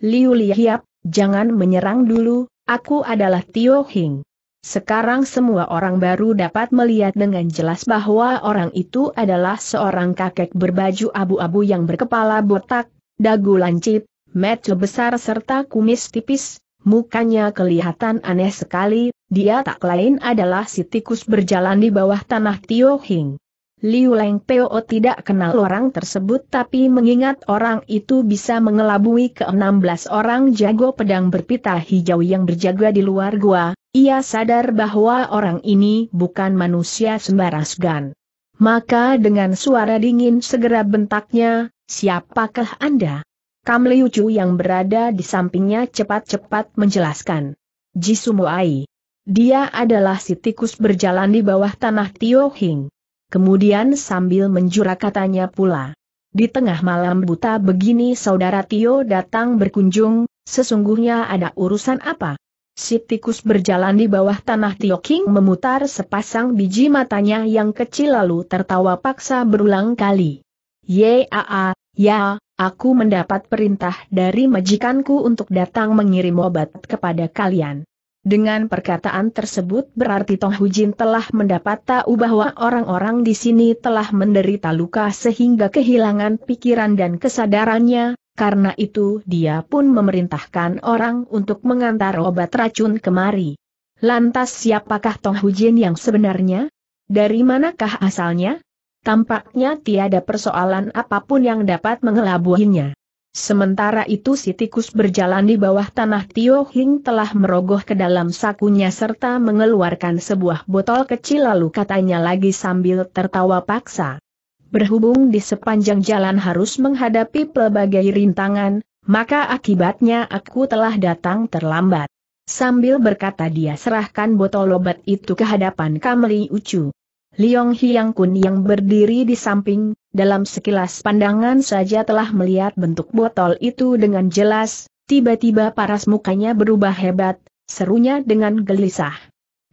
Liu Lihiap, Jangan menyerang dulu, aku adalah Tio Hing. Sekarang semua orang baru dapat melihat dengan jelas bahwa orang itu adalah seorang kakek berbaju abu-abu yang berkepala botak, dagu lancip, mata besar serta kumis tipis, mukanya kelihatan aneh sekali, dia tak lain adalah si tikus berjalan di bawah tanah Tio Hing. Liu Leng Peo tidak kenal orang tersebut tapi mengingat orang itu bisa mengelabui ke-16 orang jago pedang berpita hijau yang berjaga di luar gua, ia sadar bahwa orang ini bukan manusia sembarangan. Maka dengan suara dingin segera bentaknya, siapakah Anda? Kam Liu Chu yang berada di sampingnya cepat-cepat menjelaskan. Jisumo Ai. Dia adalah si tikus berjalan di bawah tanah Tio Hing. Kemudian sambil menjura katanya pula. Di tengah malam buta begini saudara Tio datang berkunjung, sesungguhnya ada urusan apa? Si tikus berjalan di bawah tanah Tio King memutar sepasang biji matanya yang kecil lalu tertawa paksa berulang kali. Yaa, ya, aku mendapat perintah dari majikanku untuk datang mengirim obat kepada kalian. Dengan perkataan tersebut berarti Tong Hujin telah mendapat tahu bahwa orang-orang di sini telah menderita luka sehingga kehilangan pikiran dan kesadarannya, karena itu dia pun memerintahkan orang untuk mengantar obat racun kemari. Lantas siapakah Tong Hujin yang sebenarnya? Dari manakah asalnya? Tampaknya tiada persoalan apapun yang dapat mengelabuhinya. Sementara itu si tikus berjalan di bawah tanah Tio Hing telah merogoh ke dalam sakunya serta mengeluarkan sebuah botol kecil lalu katanya lagi sambil tertawa paksa. Berhubung di sepanjang jalan harus menghadapi pelbagai rintangan, maka akibatnya aku telah datang terlambat. Sambil berkata dia serahkan botol obat itu ke hadapan Kamli Ucu. Liong Hyang Kun yang berdiri di samping, dalam sekilas pandangan saja telah melihat bentuk botol itu dengan jelas, tiba-tiba paras mukanya berubah hebat, serunya dengan gelisah.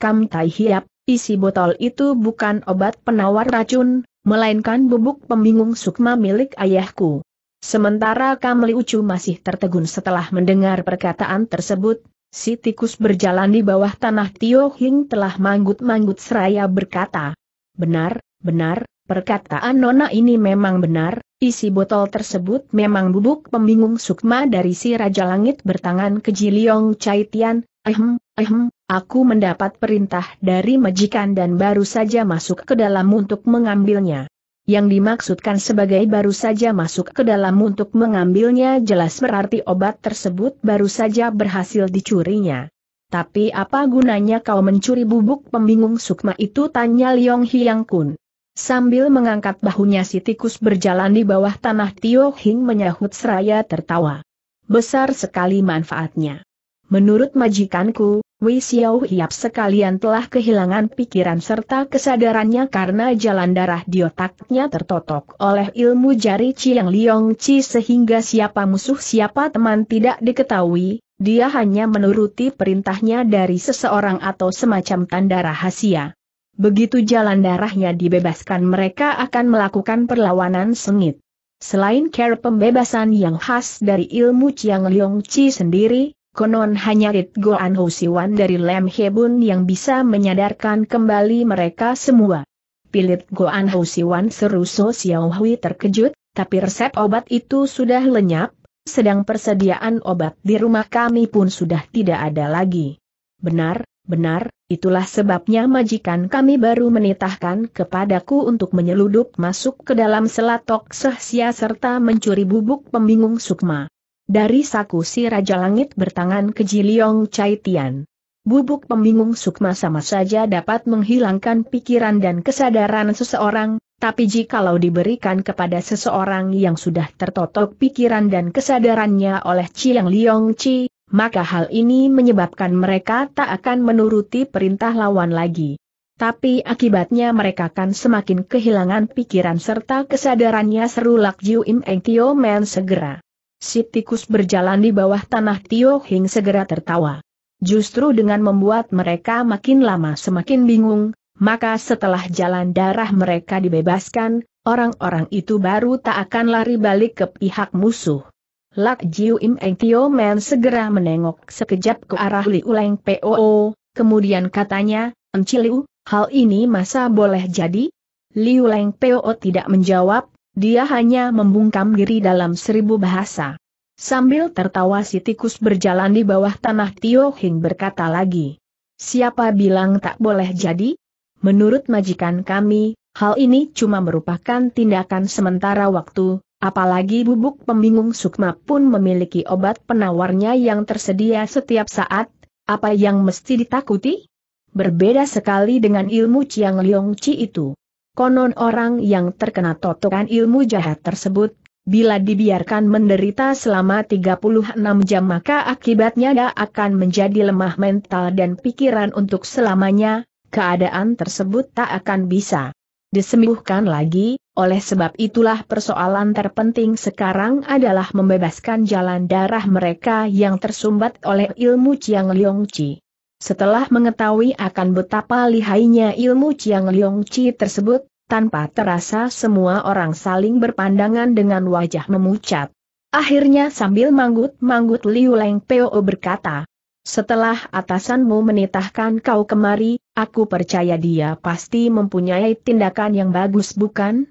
Kam Tai Hiap, isi botol itu bukan obat penawar racun, melainkan bubuk pembingung sukma milik ayahku. Sementara Kam Li Ucu masih tertegun setelah mendengar perkataan tersebut, si tikus berjalan di bawah tanah Tio Hing telah manggut-manggut seraya berkata, Benar, benar, Perkataan Nona ini memang benar, isi botol tersebut memang bubuk pembingung sukma dari si Raja Langit bertangan ke Jiliong Caitian, ehem, ehem, aku mendapat perintah dari majikan dan baru saja masuk ke dalam untuk mengambilnya. Yang dimaksudkan sebagai baru saja masuk ke dalam untuk mengambilnya jelas berarti obat tersebut baru saja berhasil dicurinya. Tapi apa gunanya kau mencuri bubuk pembingung sukma itu tanya Liong Hyang Kun. Sambil mengangkat bahunya si tikus berjalan di bawah tanah Tio Hing menyahut seraya tertawa. Besar sekali manfaatnya. Menurut majikanku, Wei Xiao Hiap sekalian telah kehilangan pikiran serta kesadarannya karena jalan darah di otaknya tertotok oleh ilmu jari Chiang Liong Chi sehingga siapa musuh siapa teman tidak diketahui, dia hanya menuruti perintahnya dari seseorang atau semacam tanda rahasia. Begitu jalan darahnya dibebaskan mereka akan melakukan perlawanan sengit. Selain care pembebasan yang khas dari ilmu Chiang Leong Chi sendiri, konon hanya Rit Goan Ho Siwan dari Lem Hebun yang bisa menyadarkan kembali mereka semua. Pilit Goan Ho Siwan seru So Hui terkejut, tapi resep obat itu sudah lenyap, sedang persediaan obat di rumah kami pun sudah tidak ada lagi. Benar, Benar, itulah sebabnya majikan kami baru menitahkan kepadaku untuk menyeludup masuk ke dalam selatok sehsia serta mencuri bubuk pembingung sukma. Dari saku si Raja Langit bertangan ke Jiliong Chai Tian. Bubuk pembingung sukma sama saja dapat menghilangkan pikiran dan kesadaran seseorang, tapi jikalau diberikan kepada seseorang yang sudah tertotok pikiran dan kesadarannya oleh Chiang Liong Chi, maka hal ini menyebabkan mereka tak akan menuruti perintah lawan lagi. Tapi akibatnya mereka akan semakin kehilangan pikiran serta kesadarannya seru Lak Jiu Im Eng Tio Men segera. Si tikus berjalan di bawah tanah Tio Hing segera tertawa. Justru dengan membuat mereka makin lama semakin bingung, maka setelah jalan darah mereka dibebaskan, orang-orang itu baru tak akan lari balik ke pihak musuh. Lak Jiu Im Eng Tio Men segera menengok sekejap ke arah Liu Leng Poo, kemudian katanya, Enci Liu, hal ini masa boleh jadi? Liu Leng Poo tidak menjawab, dia hanya membungkam diri dalam seribu bahasa. Sambil tertawa si tikus berjalan di bawah tanah Tio Hing berkata lagi. Siapa bilang tak boleh jadi? Menurut majikan kami, hal ini cuma merupakan tindakan sementara waktu, Apalagi bubuk pembingung Sukma pun memiliki obat penawarnya yang tersedia setiap saat, apa yang mesti ditakuti? Berbeda sekali dengan ilmu Chiang Liong Chi itu. Konon orang yang terkena totokan ilmu jahat tersebut, bila dibiarkan menderita selama 36 jam maka akibatnya dia akan menjadi lemah mental dan pikiran untuk selamanya, keadaan tersebut tak akan bisa disembuhkan lagi, oleh sebab itulah persoalan terpenting sekarang adalah membebaskan jalan darah mereka yang tersumbat oleh ilmu Chiang Liong Chi. Setelah mengetahui akan betapa lihainya ilmu Chiang Liong Chi tersebut, tanpa terasa semua orang saling berpandangan dengan wajah memucat. Akhirnya sambil manggut-manggut Liu Leng Peo berkata, setelah atasanmu menitahkan kau kemari, aku percaya dia pasti mempunyai tindakan yang bagus bukan?